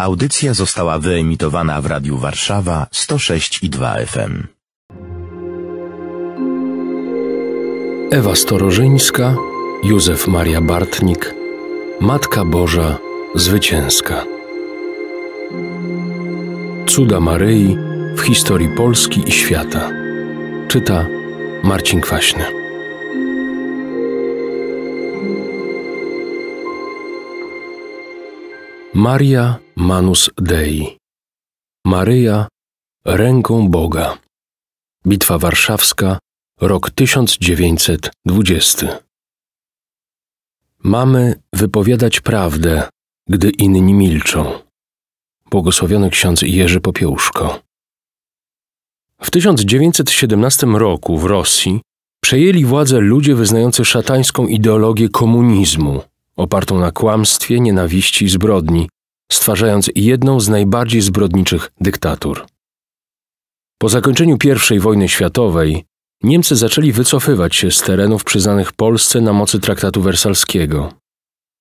Audycja została wyemitowana w Radiu Warszawa 106 i 2 FM. Ewa Storożyńska, Józef Maria Bartnik, Matka Boża Zwycięska. Cuda Maryi w historii Polski i świata. Czyta Marcin Kwaśny. Maria Manus Dei. Maryja ręką Boga. Bitwa Warszawska, rok 1920. Mamy wypowiadać prawdę, gdy inni milczą. Błogosławiony ksiądz Jerzy Popiełuszko. W 1917 roku w Rosji przejęli władzę ludzie wyznający szatańską ideologię komunizmu, opartą na kłamstwie, nienawiści i zbrodni, stwarzając jedną z najbardziej zbrodniczych dyktatur. Po zakończeniu I wojny światowej Niemcy zaczęli wycofywać się z terenów przyznanych Polsce na mocy traktatu wersalskiego.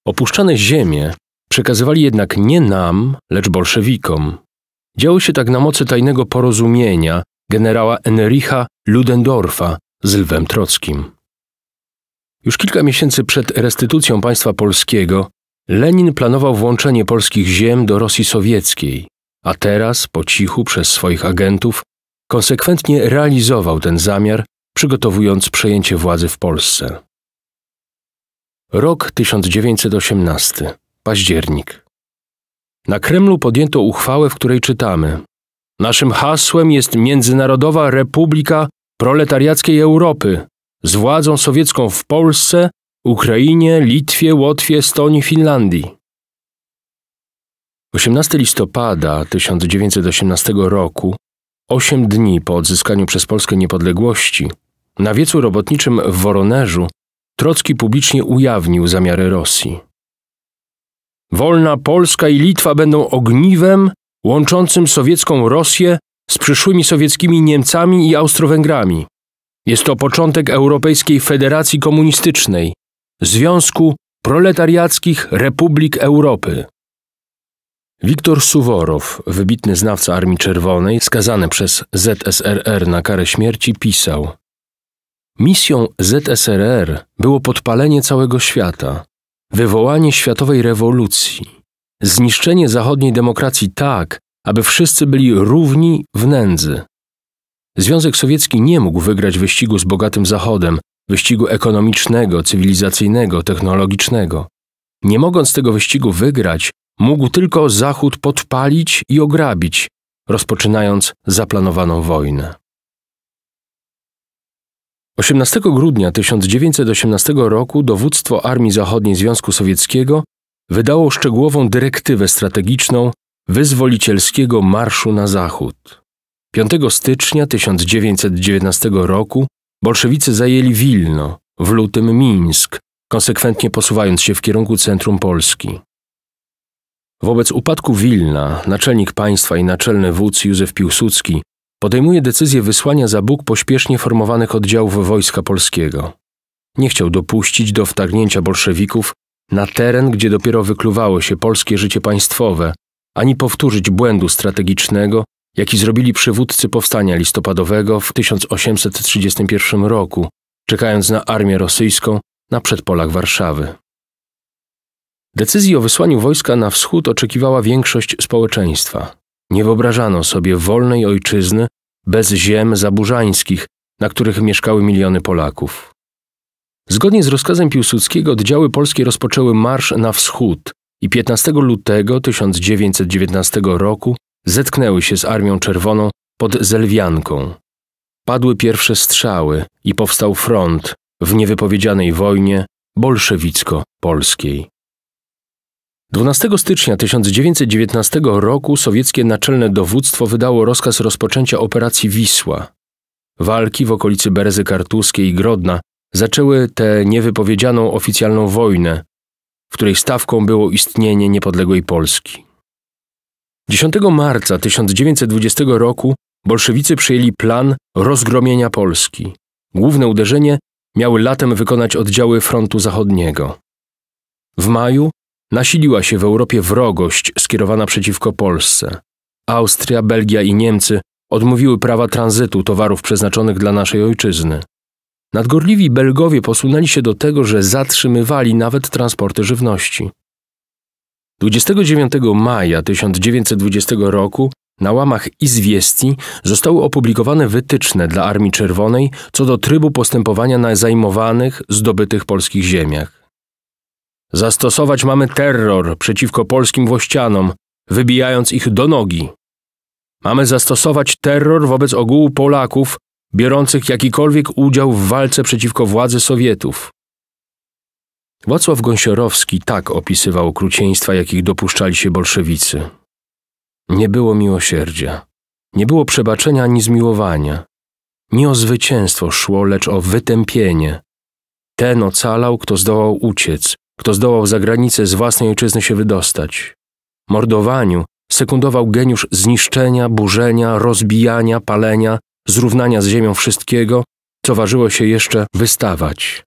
Opuszczane ziemie przekazywali jednak nie nam, lecz bolszewikom. Działo się tak na mocy tajnego porozumienia generała Enricha Ludendorfa z Lwem Trockim. Już kilka miesięcy przed restytucją państwa polskiego Lenin planował włączenie polskich ziem do Rosji sowieckiej, a teraz, po cichu przez swoich agentów, konsekwentnie realizował ten zamiar, przygotowując przejęcie władzy w Polsce. Rok 1918, październik. Na Kremlu podjęto uchwałę, w której czytamy: Naszym hasłem jest Międzynarodowa Republika Proletariackiej Europy z władzą sowiecką w Polsce Ukrainie, Litwie, Łotwie, Estonii, Finlandii. 18 listopada 1918 roku, osiem dni po odzyskaniu przez Polskę niepodległości, na wiecu robotniczym w Woronerzu Trocki publicznie ujawnił zamiary Rosji. Wolna Polska i Litwa będą ogniwem łączącym sowiecką Rosję z przyszłymi sowieckimi Niemcami i Austro-Węgrami. Jest to początek Europejskiej Federacji Komunistycznej, Związku Proletariackich Republik Europy. Wiktor Suworow, wybitny znawca Armii Czerwonej, skazany przez ZSRR na karę śmierci, pisał: Misją ZSRR było podpalenie całego świata, wywołanie światowej rewolucji, zniszczenie zachodniej demokracji tak, aby wszyscy byli równi w nędzy. Związek Sowiecki nie mógł wygrać wyścigu z bogatym Zachodem, wyścigu ekonomicznego, cywilizacyjnego, technologicznego. Nie mogąc tego wyścigu wygrać, mógł tylko Zachód podpalić i ograbić, rozpoczynając zaplanowaną wojnę. 18 grudnia 1918 roku dowództwo Armii Zachodniej Związku Sowieckiego wydało szczegółową dyrektywę strategiczną wyzwolicielskiego marszu na zachód. 5 stycznia 1919 roku Bolszewicy zajęli Wilno, w lutym Mińsk, konsekwentnie posuwając się w kierunku centrum Polski. Wobec upadku Wilna naczelnik państwa i naczelny wódz Józef Piłsudski podejmuje decyzję wysłania za Bóg pośpiesznie formowanych oddziałów Wojska Polskiego. Nie chciał dopuścić do wtargnięcia bolszewików na teren, gdzie dopiero wykluwało się polskie życie państwowe, ani powtórzyć błędu strategicznego, jaki zrobili przywódcy powstania listopadowego w 1831 roku, czekając na armię rosyjską na przedpolach Warszawy. Decyzji o wysłaniu wojska na wschód oczekiwała większość społeczeństwa. Nie wyobrażano sobie wolnej ojczyzny bez ziem zaburzańskich, na których mieszkały miliony Polaków. Zgodnie z rozkazem Piłsudskiego oddziały polskie rozpoczęły marsz na wschód i 15 lutego 1919 roku zetknęły się z Armią Czerwoną pod Zelwianką. Padły pierwsze strzały i powstał front w niewypowiedzianej wojnie bolszewicko-polskiej. 12 stycznia 1919 roku sowieckie naczelne dowództwo wydało rozkaz rozpoczęcia operacji Wisła. Walki w okolicy Berezy Kartuskiej i Grodna zaczęły tę niewypowiedzianą oficjalną wojnę, w której stawką było istnienie niepodległej Polski. 10 marca 1920 roku bolszewicy przyjęli plan rozgromienia Polski. Główne uderzenie miały latem wykonać oddziały frontu zachodniego. W maju nasiliła się w Europie wrogość skierowana przeciwko Polsce. Austria, Belgia i Niemcy odmówiły prawa tranzytu towarów przeznaczonych dla naszej ojczyzny. Nadgorliwi Belgowie posunęli się do tego, że zatrzymywali nawet transporty żywności. 29 maja 1920 roku na łamach Izwiestii zostały opublikowane wytyczne dla Armii Czerwonej co do trybu postępowania na zajmowanych, zdobytych polskich ziemiach. Zastosować mamy terror przeciwko polskim włościanom, wybijając ich do nogi. Mamy zastosować terror wobec ogółu Polaków biorących jakikolwiek udział w walce przeciwko władzy Sowietów. Wacław Gąsiorowski tak opisywał okrucieństwa, jakich dopuszczali się bolszewicy. Nie było miłosierdzia, nie było przebaczenia ani zmiłowania. Nie o zwycięstwo szło, lecz o wytępienie. Ten ocalał, kto zdołał uciec, kto zdołał za granicę z własnej ojczyzny się wydostać. Mordowaniu sekundował geniusz zniszczenia, burzenia, rozbijania, palenia, zrównania z ziemią wszystkiego, co ważyło się jeszcze wystawać.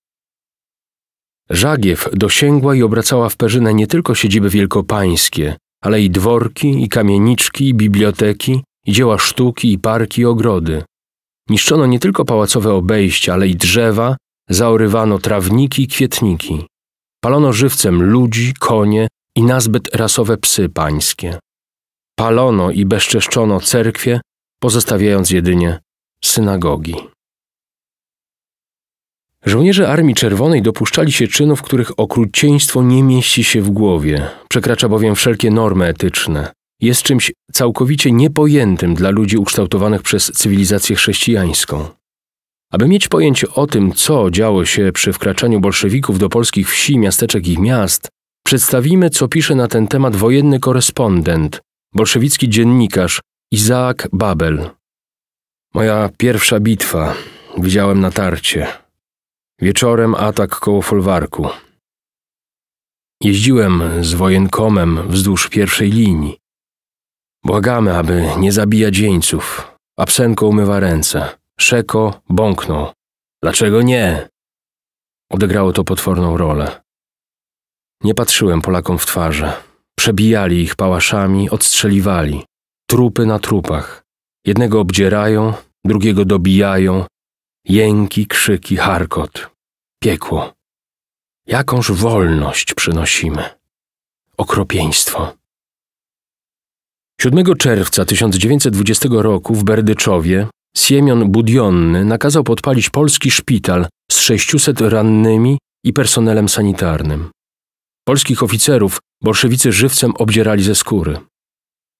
Żagiew dosięgła i obracała w perzynę nie tylko siedziby wielkopańskie, ale i dworki, i kamieniczki, i biblioteki, i dzieła sztuki, i parki, i ogrody. Niszczono nie tylko pałacowe obejścia, ale i drzewa, zaorywano trawniki i kwietniki. Palono żywcem ludzi, konie i nazbyt rasowe psy pańskie. Palono i bezczeszczono cerkwie, pozostawiając jedynie synagogi. Żołnierze Armii Czerwonej dopuszczali się czynów, których okrucieństwo nie mieści się w głowie, przekracza bowiem wszelkie normy etyczne. Jest czymś całkowicie niepojętym dla ludzi ukształtowanych przez cywilizację chrześcijańską. Aby mieć pojęcie o tym, co działo się przy wkraczaniu bolszewików do polskich wsi, miasteczek i miast, przedstawimy, co pisze na ten temat wojenny korespondent, bolszewicki dziennikarz Izaak Babel. Moja pierwsza bitwa. Widziałem natarcie. Wieczorem atak koło folwarku. Jeździłem z wojenkomem wzdłuż pierwszej linii. Błagamy, aby nie zabijać jeńców. Absenko umywa ręce. Szeko bąknął. Dlaczego nie? Odegrało to potworną rolę. Nie patrzyłem Polakom w twarze. Przebijali ich pałaszami, odstrzeliwali. Trupy na trupach. Jednego obdzierają, drugiego dobijają, jęki, krzyki, harkot, piekło. Jakąż wolność przynosimy. Okropieństwo. 7 czerwca 1920 roku w Berdyczowie Siemion Budionny nakazał podpalić polski szpital z 600 rannymi i personelem sanitarnym. Polskich oficerów bolszewicy żywcem obdzierali ze skóry.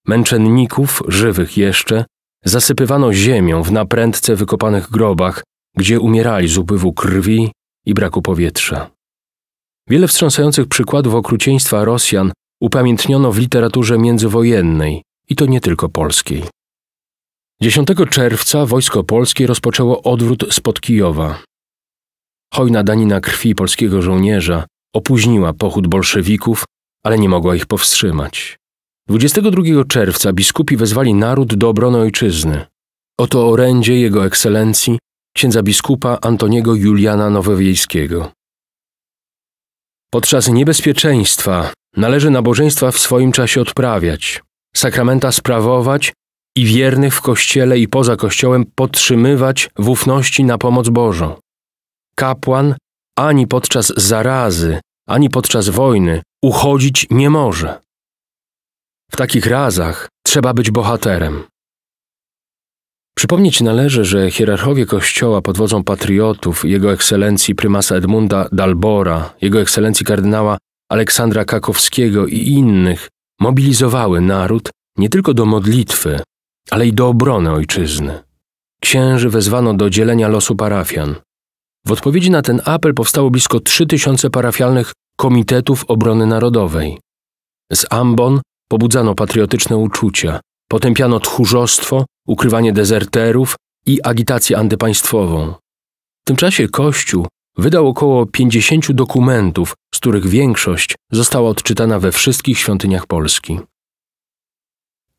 Męczenników, żywych jeszcze, zasypywano ziemią w naprędce wykopanych grobach, gdzie umierali z upływu krwi i braku powietrza. Wiele wstrząsających przykładów okrucieństwa Rosjan upamiętniono w literaturze międzywojennej i to nie tylko polskiej. 10 czerwca wojsko polskie rozpoczęło odwrót spod Kijowa. Hojna danina krwi polskiego żołnierza opóźniła pochód bolszewików, ale nie mogła ich powstrzymać. 22 czerwca biskupi wezwali naród do obrony ojczyzny. Oto orędzie jego ekscelencji księdza biskupa Antoniego Juliana Nowowiejskiego. Podczas niebezpieczeństwa należy nabożeństwa w swoim czasie odprawiać, sakramenta sprawować i wiernych w kościele i poza kościołem podtrzymywać w ufności na pomoc Bożą. Kapłan ani podczas zarazy, ani podczas wojny uchodzić nie może. W takich razach trzeba być bohaterem. Przypomnieć należy, że hierarchowie kościoła pod wodzą patriotów, jego ekscelencji prymasa Edmunda Dalbora, jego ekscelencji kardynała Aleksandra Kakowskiego i innych mobilizowały naród nie tylko do modlitwy, ale i do obrony ojczyzny. Księży wezwano do dzielenia losu parafian. W odpowiedzi na ten apel powstało blisko 3000 parafialnych komitetów obrony narodowej. Z ambon pobudzano patriotyczne uczucia, potępiano tchórzostwo ukrywanie dezerterów i agitację antypaństwową. W tym czasie Kościół wydał około 50 dokumentów, z których większość została odczytana we wszystkich świątyniach Polski.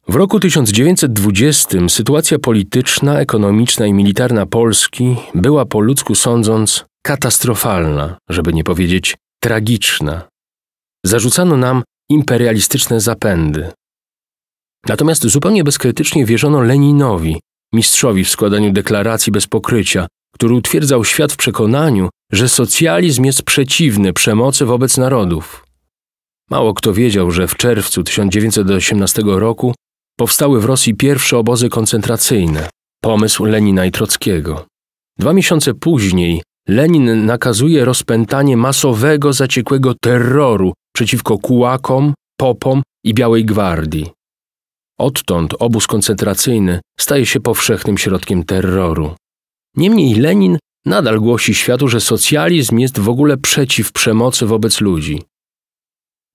W roku 1920 sytuacja polityczna, ekonomiczna i militarna Polski była po ludzku sądząc katastrofalna, żeby nie powiedzieć tragiczna. Zarzucano nam imperialistyczne zapędy. Natomiast zupełnie bezkrytycznie wierzono Leninowi, mistrzowi w składaniu deklaracji bez pokrycia, który utwierdzał świat w przekonaniu, że socjalizm jest przeciwny przemocy wobec narodów. Mało kto wiedział, że w czerwcu 1918 roku powstały w Rosji pierwsze obozy koncentracyjne pomysł Lenina i Trockiego. Dwa miesiące później Lenin nakazuje rozpętanie masowego, zaciekłego terroru przeciwko kułakom, popom i Białej Gwardii. Odtąd obóz koncentracyjny staje się powszechnym środkiem terroru. Niemniej Lenin nadal głosi światu, że socjalizm jest w ogóle przeciw przemocy wobec ludzi.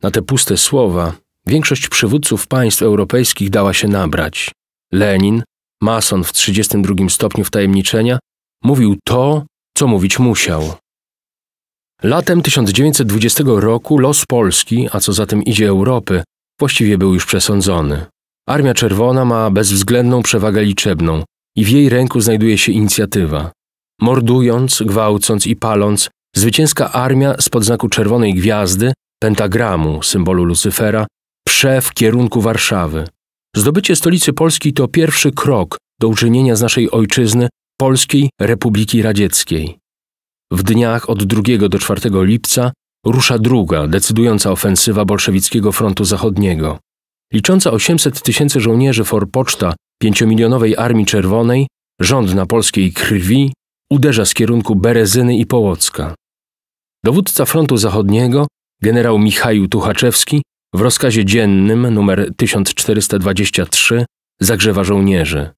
Na te puste słowa większość przywódców państw europejskich dała się nabrać. Lenin, mason w 32 stopniu wtajemniczenia, mówił to, co mówić musiał. Latem 1920 roku los Polski, a co za tym idzie Europy, właściwie był już przesądzony. Armia Czerwona ma bezwzględną przewagę liczebną i w jej ręku znajduje się inicjatywa. Mordując, gwałcąc i paląc, zwycięska armia spod znaku czerwonej gwiazdy, pentagramu, symbolu Lucyfera, prze w kierunku Warszawy. Zdobycie stolicy Polski to pierwszy krok do uczynienia z naszej ojczyzny Polskiej Republiki Radzieckiej. W dniach od 2 do 4 lipca rusza druga, decydująca ofensywa bolszewickiego frontu zachodniego. Licząca 800 tysięcy żołnierzy forpoczta pięciomilionowej Armii Czerwonej, rząd na polskiej krwi, uderza z kierunku Berezyny i Połocka. Dowódca frontu zachodniego, generał Michał Tuchaczewski, w rozkazie dziennym numer 1423 zagrzewa żołnierzy.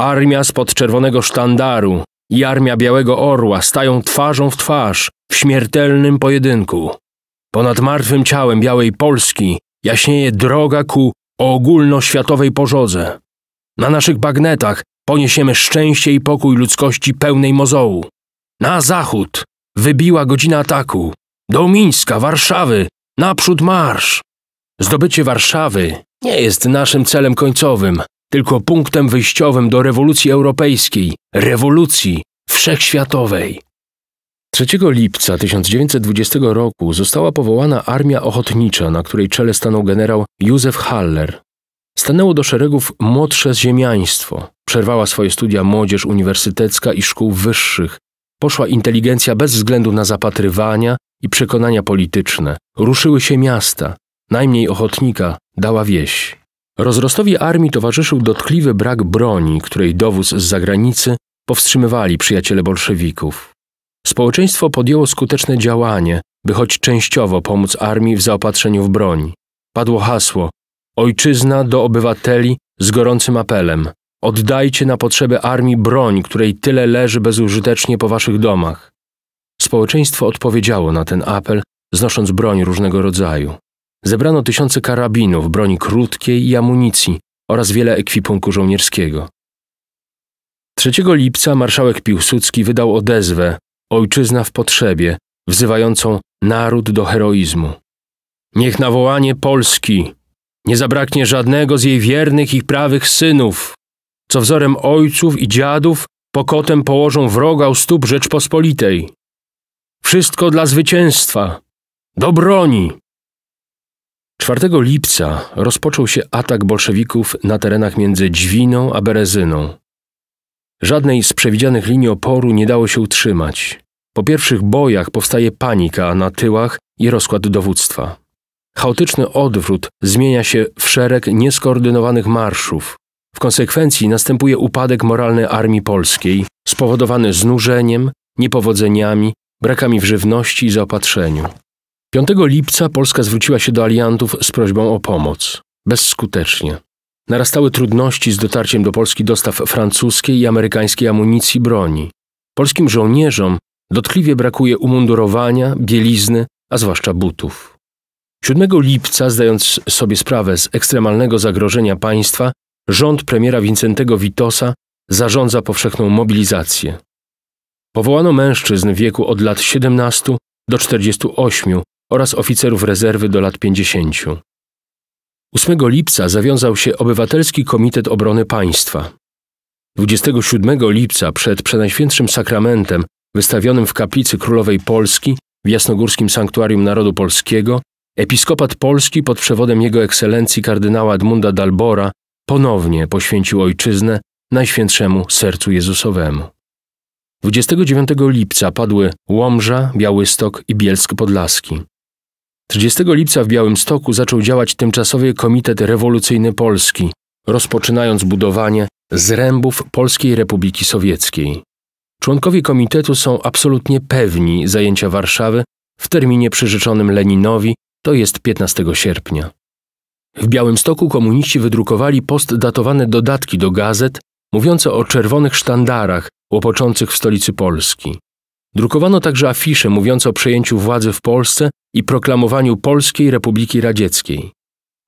Armia spod czerwonego sztandaru i armia białego orła stają twarzą w twarz w śmiertelnym pojedynku. Ponad martwym ciałem białej Polski jaśnieje droga ku ogólnoświatowej pożodze. Na naszych bagnetach poniesiemy szczęście i pokój ludzkości pełnej mozołu. Na zachód wybiła godzina ataku. Do Mińska, Warszawy, naprzód marsz. Zdobycie Warszawy nie jest naszym celem końcowym, tylko punktem wyjściowym do rewolucji europejskiej, rewolucji wszechświatowej. 3 lipca 1920 roku została powołana Armia Ochotnicza, na której czele stanął generał Józef Haller. Stanęło do szeregów młodsze ziemiaństwo. Przerwała swoje studia młodzież uniwersytecka i szkół wyższych. Poszła inteligencja bez względu na zapatrywania i przekonania polityczne. Ruszyły się miasta. Najmniej ochotnika dała wieś. Rozrostowi armii towarzyszył dotkliwy brak broni, której dowóz z zagranicy powstrzymywali przyjaciele bolszewików. Społeczeństwo podjęło skuteczne działanie, by choć częściowo pomóc armii w zaopatrzeniu w broń. Padło hasło Ojczyzna do obywateli z gorącym apelem. Oddajcie na potrzeby armii broń, której tyle leży bezużytecznie po waszych domach. Społeczeństwo odpowiedziało na ten apel, znosząc broń różnego rodzaju. Zebrano tysiące karabinów, broni krótkiej i amunicji oraz wiele ekwipunku żołnierskiego. 3 lipca marszałek Piłsudski wydał odezwę ojczyzna w potrzebie, wzywającą naród do heroizmu. Niech wołanie Polski nie zabraknie żadnego z jej wiernych i prawych synów, co wzorem ojców i dziadów pokotem położą wroga u stóp Rzeczpospolitej. Wszystko dla zwycięstwa, do broni! 4 lipca rozpoczął się atak bolszewików na terenach między Dźwiną a Berezyną. Żadnej z przewidzianych linii oporu nie dało się utrzymać. Po pierwszych bojach powstaje panika na tyłach i rozkład dowództwa. Chaotyczny odwrót zmienia się w szereg nieskoordynowanych marszów. W konsekwencji następuje upadek moralny armii polskiej, spowodowany znużeniem, niepowodzeniami, brakami w żywności i zaopatrzeniu. 5 lipca Polska zwróciła się do aliantów z prośbą o pomoc. Bezskutecznie. Narastały trudności z dotarciem do Polski dostaw francuskiej i amerykańskiej amunicji i broni. Polskim żołnierzom dotkliwie brakuje umundurowania, bielizny, a zwłaszcza butów. 7 lipca, zdając sobie sprawę z ekstremalnego zagrożenia państwa, rząd premiera Wincentego Witosa zarządza powszechną mobilizację. Powołano mężczyzn w wieku od lat 17 do 48 oraz oficerów rezerwy do lat 50. 8 lipca zawiązał się Obywatelski Komitet Obrony Państwa. 27 lipca przed Przenajświętszym Sakramentem wystawionym w kaplicy Królowej Polski w Jasnogórskim Sanktuarium Narodu Polskiego episkopat Polski pod przewodem jego ekscelencji kardynała Edmunda Dalbora ponownie poświęcił ojczyznę Najświętszemu Sercu Jezusowemu. 29 lipca padły Łomża, Białystok i Bielsk Podlaski. 30 lipca w Białymstoku zaczął działać tymczasowy Komitet Rewolucyjny Polski, rozpoczynając budowanie zrębów Polskiej Republiki Sowieckiej. Członkowie komitetu są absolutnie pewni zajęcia Warszawy w terminie przyrzeczonym Leninowi, to jest 15 sierpnia. W Białymstoku komuniści wydrukowali post datowane dodatki do gazet mówiące o czerwonych sztandarach łopoczących w stolicy Polski. Drukowano także afisze mówiące o przejęciu władzy w Polsce i proklamowaniu Polskiej Republiki Radzieckiej.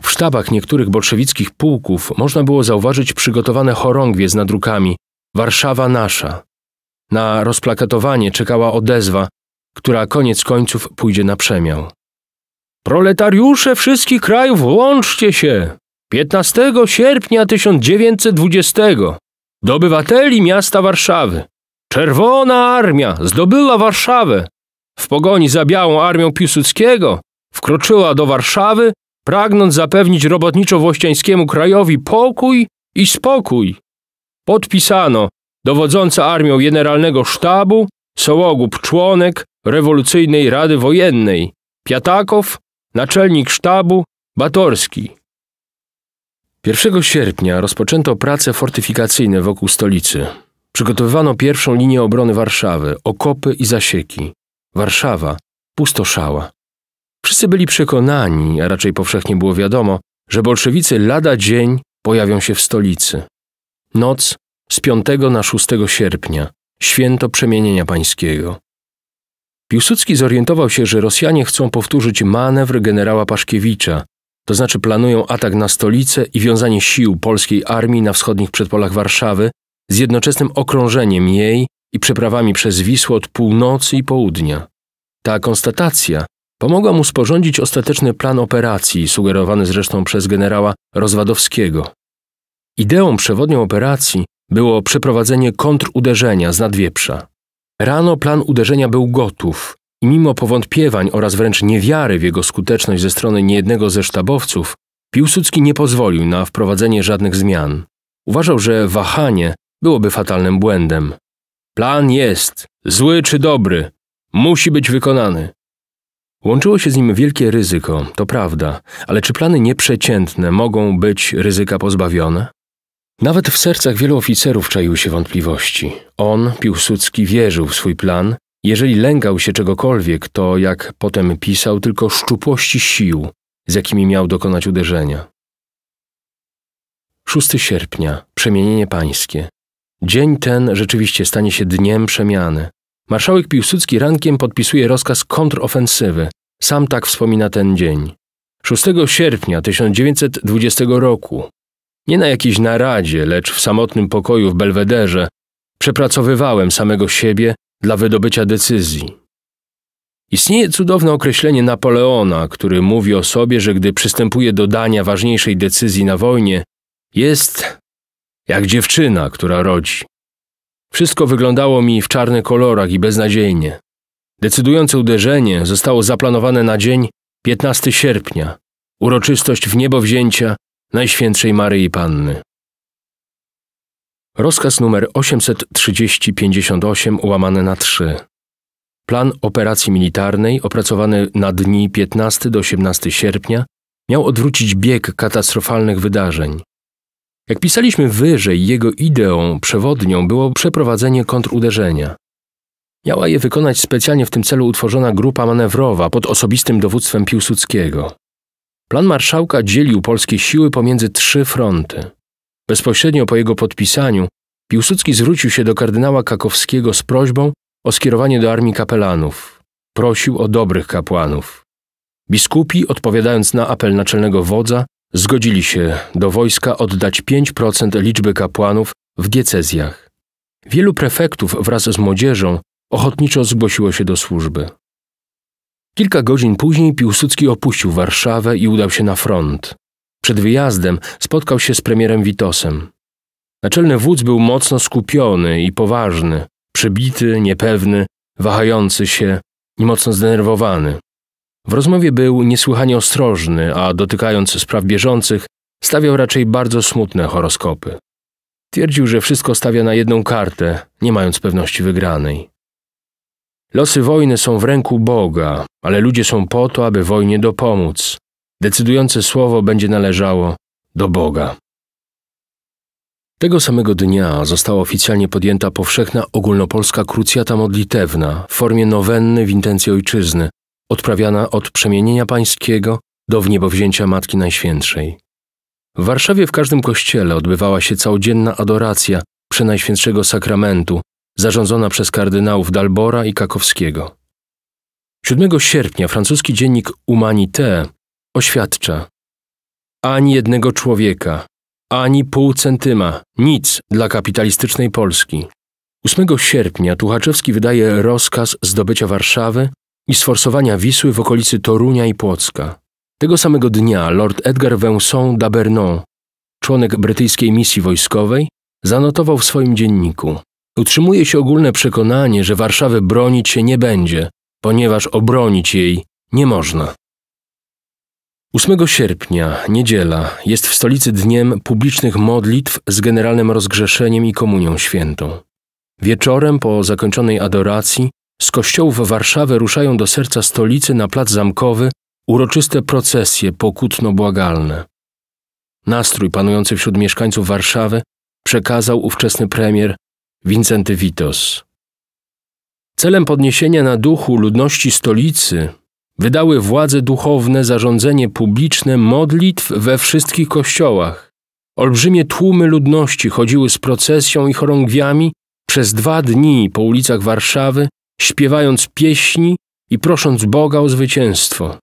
W sztabach niektórych bolszewickich pułków można było zauważyć przygotowane chorągwie z nadrukami Warszawa nasza. Na rozplakatowanie czekała odezwa, która koniec końców pójdzie na przemiał. Proletariusze wszystkich krajów, łączcie się! 15 sierpnia 1920 do obywateli miasta Warszawy. Czerwona armia zdobyła Warszawę. W pogoni za białą armią Piłsudskiego wkroczyła do Warszawy, pragnąc zapewnić robotniczo-włościańskiemu krajowi pokój i spokój. Podpisano dowodząca armią Generalnego Sztabu Sołogub Członek Rewolucyjnej Rady Wojennej, Piatakow, naczelnik sztabu Batorski. 1 sierpnia rozpoczęto prace fortyfikacyjne wokół stolicy. Przygotowywano pierwszą linię obrony Warszawy, okopy i zasieki. Warszawa pustoszała. Wszyscy byli przekonani, a raczej powszechnie było wiadomo, że bolszewicy lada dzień pojawią się w stolicy. Noc z 5 na 6 sierpnia, święto przemienienia pańskiego. Piłsudski zorientował się, że Rosjanie chcą powtórzyć manewr generała Paszkiewicza, to znaczy planują atak na stolicę i wiązanie sił polskiej armii na wschodnich przedpolach Warszawy z jednoczesnym okrążeniem jej i przeprawami przez Wisłę od północy i południa. Ta konstatacja pomogła mu sporządzić ostateczny plan operacji, sugerowany zresztą przez generała Rozwadowskiego. Ideą przewodnią operacji było przeprowadzenie kontruderzenia z nadwieprza. Rano plan uderzenia był gotów i mimo powątpiewań oraz wręcz niewiary w jego skuteczność ze strony niejednego ze sztabowców, Piłsudski nie pozwolił na wprowadzenie żadnych zmian. Uważał, że wahanie byłoby fatalnym błędem. Plan jest, zły czy dobry, musi być wykonany. Łączyło się z nim wielkie ryzyko, to prawda, ale czy plany nieprzeciętne mogą być ryzyka pozbawione? Nawet w sercach wielu oficerów czaiły się wątpliwości. On, Piłsudski, wierzył w swój plan. Jeżeli lękał się czegokolwiek, to, jak potem pisał, tylko szczupłości sił, z jakimi miał dokonać uderzenia. 6 sierpnia, przemienienie pańskie, Dzień ten rzeczywiście stanie się dniem przemiany. Marszałek Piłsudski rankiem podpisuje rozkaz kontrofensywy. Sam tak wspomina ten dzień. 6 sierpnia 1920 roku, nie na jakiejś naradzie, lecz w samotnym pokoju w Belwederze, przepracowywałem samego siebie dla wydobycia decyzji. Istnieje cudowne określenie Napoleona, który mówi o sobie, że gdy przystępuje do dania ważniejszej decyzji na wojnie, jest jak dziewczyna, która rodzi. Wszystko wyglądało mi w czarnych kolorach i beznadziejnie. Decydujące uderzenie zostało zaplanowane na dzień 15 sierpnia, uroczystość w niebowzięcia Najświętszej Maryi Panny. Rozkaz numer 83058 łamane na 3. Plan operacji militarnej opracowany na dni 15 do 18 sierpnia miał odwrócić bieg katastrofalnych wydarzeń. Jak pisaliśmy wyżej, jego ideą przewodnią było przeprowadzenie kontruderzenia. Miała je wykonać specjalnie w tym celu utworzona grupa manewrowa pod osobistym dowództwem Piłsudskiego. Plan marszałka dzielił polskie siły pomiędzy trzy fronty. Bezpośrednio po jego podpisaniu Piłsudski zwrócił się do kardynała Kakowskiego z prośbą o skierowanie do armii kapelanów. Prosił o dobrych kapłanów. Biskupi, odpowiadając na apel naczelnego wodza, zgodzili się do wojska oddać 5% liczby kapłanów w diecezjach. Wielu prefektów wraz z młodzieżą ochotniczo zgłosiło się do służby. Kilka godzin później Piłsudski opuścił Warszawę i udał się na front. Przed wyjazdem spotkał się z premierem Witosem. Naczelny wódz był mocno skupiony i poważny, przebity, niepewny, wahający się i mocno zdenerwowany. W rozmowie był niesłychanie ostrożny, a dotykając spraw bieżących, stawiał raczej bardzo smutne horoskopy. Twierdził, że wszystko stawia na jedną kartę, nie mając pewności wygranej. Losy wojny są w ręku Boga, ale ludzie są po to, aby wojnie dopomóc. Decydujące słowo będzie należało do Boga. Tego samego dnia została oficjalnie podjęta powszechna ogólnopolska krucjata modlitewna w formie nowenny w intencji ojczyzny, odprawiana od przemienienia pańskiego do wniebowzięcia Matki Najświętszej. W Warszawie w każdym kościele odbywała się całodzienna adoracja Przenajświętszego Sakramentu, zarządzona przez kardynałów Dalbora i Kakowskiego. 7 sierpnia francuski dziennik Humanité oświadcza Ani jednego człowieka, ani pół centyma, nic dla kapitalistycznej Polski. 8 sierpnia Tuchaczewski wydaje rozkaz zdobycia Warszawy i sforsowania Wisły w okolicy Torunia i Płocka. Tego samego dnia lord Edgar Vincent d'Abernon, członek brytyjskiej misji wojskowej, zanotował w swoim dzienniku. Utrzymuje się ogólne przekonanie, że Warszawy bronić się nie będzie, ponieważ obronić jej nie można. 8 sierpnia, niedziela, jest w stolicy dniem publicznych modlitw z generalnym rozgrzeszeniem i komunią świętą. Wieczorem po zakończonej adoracji z kościołów w ruszają do serca stolicy na plac zamkowy uroczyste procesje pokutno-błagalne. Nastrój panujący wśród mieszkańców Warszawy przekazał ówczesny premier Wincenty Witos. Celem podniesienia na duchu ludności stolicy wydały władze duchowne zarządzenie publiczne modlitw we wszystkich kościołach. Olbrzymie tłumy ludności chodziły z procesją i chorągwiami przez dwa dni po ulicach Warszawy śpiewając pieśni i prosząc Boga o zwycięstwo.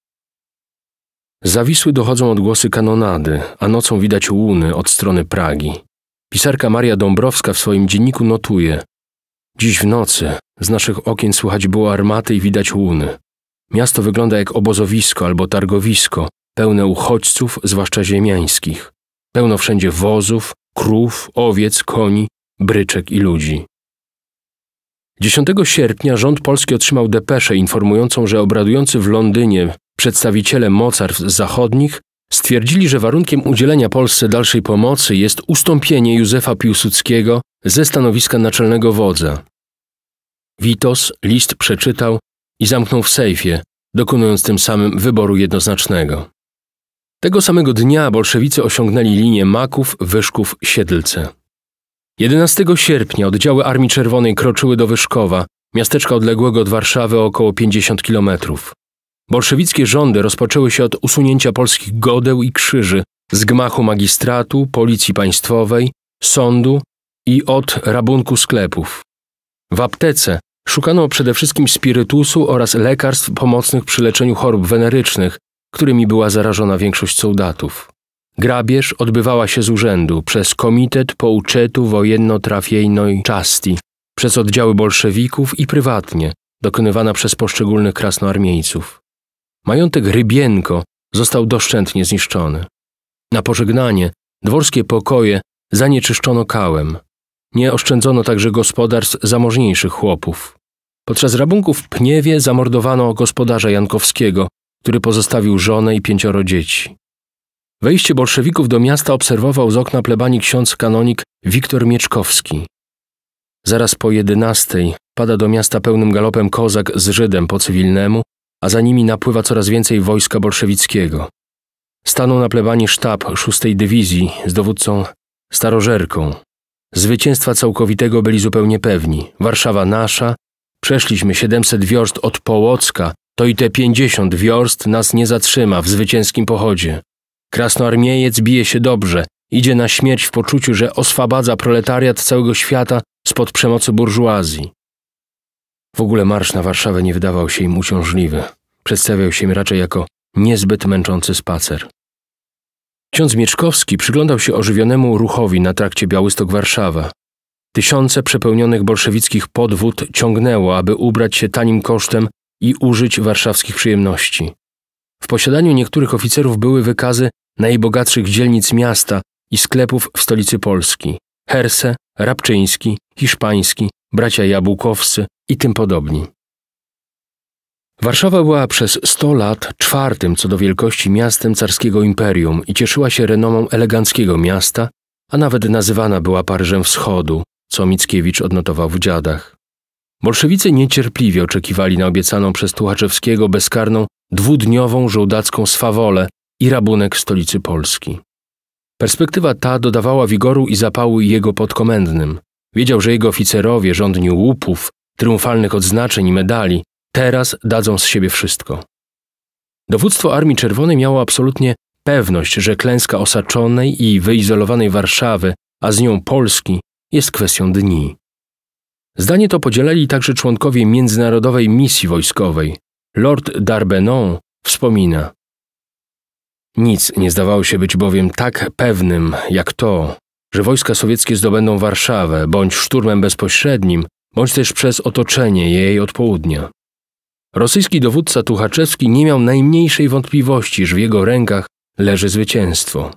Zawisły dochodzą odgłosy kanonady, a nocą widać łuny od strony Pragi. Pisarka Maria Dąbrowska w swoim dzienniku notuje: Dziś w nocy z naszych okien słychać było armaty i widać łuny. Miasto wygląda jak obozowisko albo targowisko, pełne uchodźców, zwłaszcza ziemiańskich. Pełno wszędzie wozów, krów, owiec, koni, bryczek i ludzi. 10 sierpnia rząd polski otrzymał depeszę informującą, że obradujący w Londynie przedstawiciele mocarstw zachodnich stwierdzili, że warunkiem udzielenia Polsce dalszej pomocy jest ustąpienie Józefa Piłsudskiego ze stanowiska naczelnego wodza. Witos list przeczytał i zamknął w sejfie, dokonując tym samym wyboru jednoznacznego. Tego samego dnia bolszewicy osiągnęli linię Maków, Wyszków, Siedlce. 11 sierpnia oddziały Armii Czerwonej kroczyły do Wyszkowa, miasteczka odległego od Warszawy o około 50 kilometrów. Bolszewickie rządy rozpoczęły się od usunięcia polskich godeł i krzyży z gmachu magistratu, policji państwowej, sądu i od rabunku sklepów. W aptece szukano przede wszystkim spirytusu oraz lekarstw pomocnych przy leczeniu chorób wenerycznych, którymi była zarażona większość soldatów. Grabież odbywała się z urzędu przez Komitet Pouczetu Wojenno-Trafiejnej Czasti, przez oddziały bolszewików i prywatnie, dokonywana przez poszczególnych krasnoarmieńców. Majątek Rybienko został doszczętnie zniszczony. Na pożegnanie dworskie pokoje zanieczyszczono kałem. Nie oszczędzono także gospodarstw zamożniejszych chłopów. Podczas rabunków w Pniewie zamordowano gospodarza Jankowskiego, który pozostawił żonę i pięcioro dzieci. Wejście bolszewików do miasta obserwował z okna plebanii ksiądz kanonik Wiktor Mieczkowski. Zaraz po jedenastej pada do miasta pełnym galopem kozak z Żydem po cywilnemu, a za nimi napływa coraz więcej wojska bolszewickiego. Stanął na plebanii sztab szóstej dywizji z dowódcą Starożerką. Zwycięstwa całkowitego byli zupełnie pewni. Warszawa nasza, przeszliśmy 700 wiorst od Połocka, to i te 50 wiorst nas nie zatrzyma w zwycięskim pochodzie. Krasnoarmiejec bije się dobrze, idzie na śmierć w poczuciu, że oswabadza proletariat całego świata spod przemocy burżuazji. W ogóle marsz na Warszawę nie wydawał się im uciążliwy. Przedstawiał się im raczej jako niezbyt męczący spacer. Ksiądz Mieczkowski przyglądał się ożywionemu ruchowi na trakcie Białystok-Warszawa. Tysiące przepełnionych bolszewickich podwód ciągnęło, aby ubrać się tanim kosztem i użyć warszawskich przyjemności. W posiadaniu niektórych oficerów były wykazy najbogatszych dzielnic miasta i sklepów w stolicy Polski Herse, Rabczyński, Hiszpański, bracia Jabłkowscy i tym podobni. Warszawa była przez 100 lat czwartym co do wielkości miastem carskiego imperium i cieszyła się renomą eleganckiego miasta, a nawet nazywana była Paryżem Wschodu, co Mickiewicz odnotował w dziadach. Bolszewicy niecierpliwie oczekiwali na obiecaną przez Tuchaczewskiego bezkarną dwudniową żołdacką swawolę, i rabunek stolicy Polski. Perspektywa ta dodawała wigoru i zapału jego podkomendnym. Wiedział, że jego oficerowie, żądni łupów, triumfalnych odznaczeń i medali, teraz dadzą z siebie wszystko. Dowództwo Armii Czerwonej miało absolutnie pewność, że klęska osaczonej i wyizolowanej Warszawy, a z nią Polski, jest kwestią dni. Zdanie to podzielali także członkowie międzynarodowej misji wojskowej. Lord Darbenon wspomina: nic nie zdawało się być bowiem tak pewnym jak to, że wojska sowieckie zdobędą Warszawę bądź szturmem bezpośrednim, bądź też przez otoczenie jej od południa. Rosyjski dowódca Tuchaczewski nie miał najmniejszej wątpliwości, że w jego rękach leży zwycięstwo.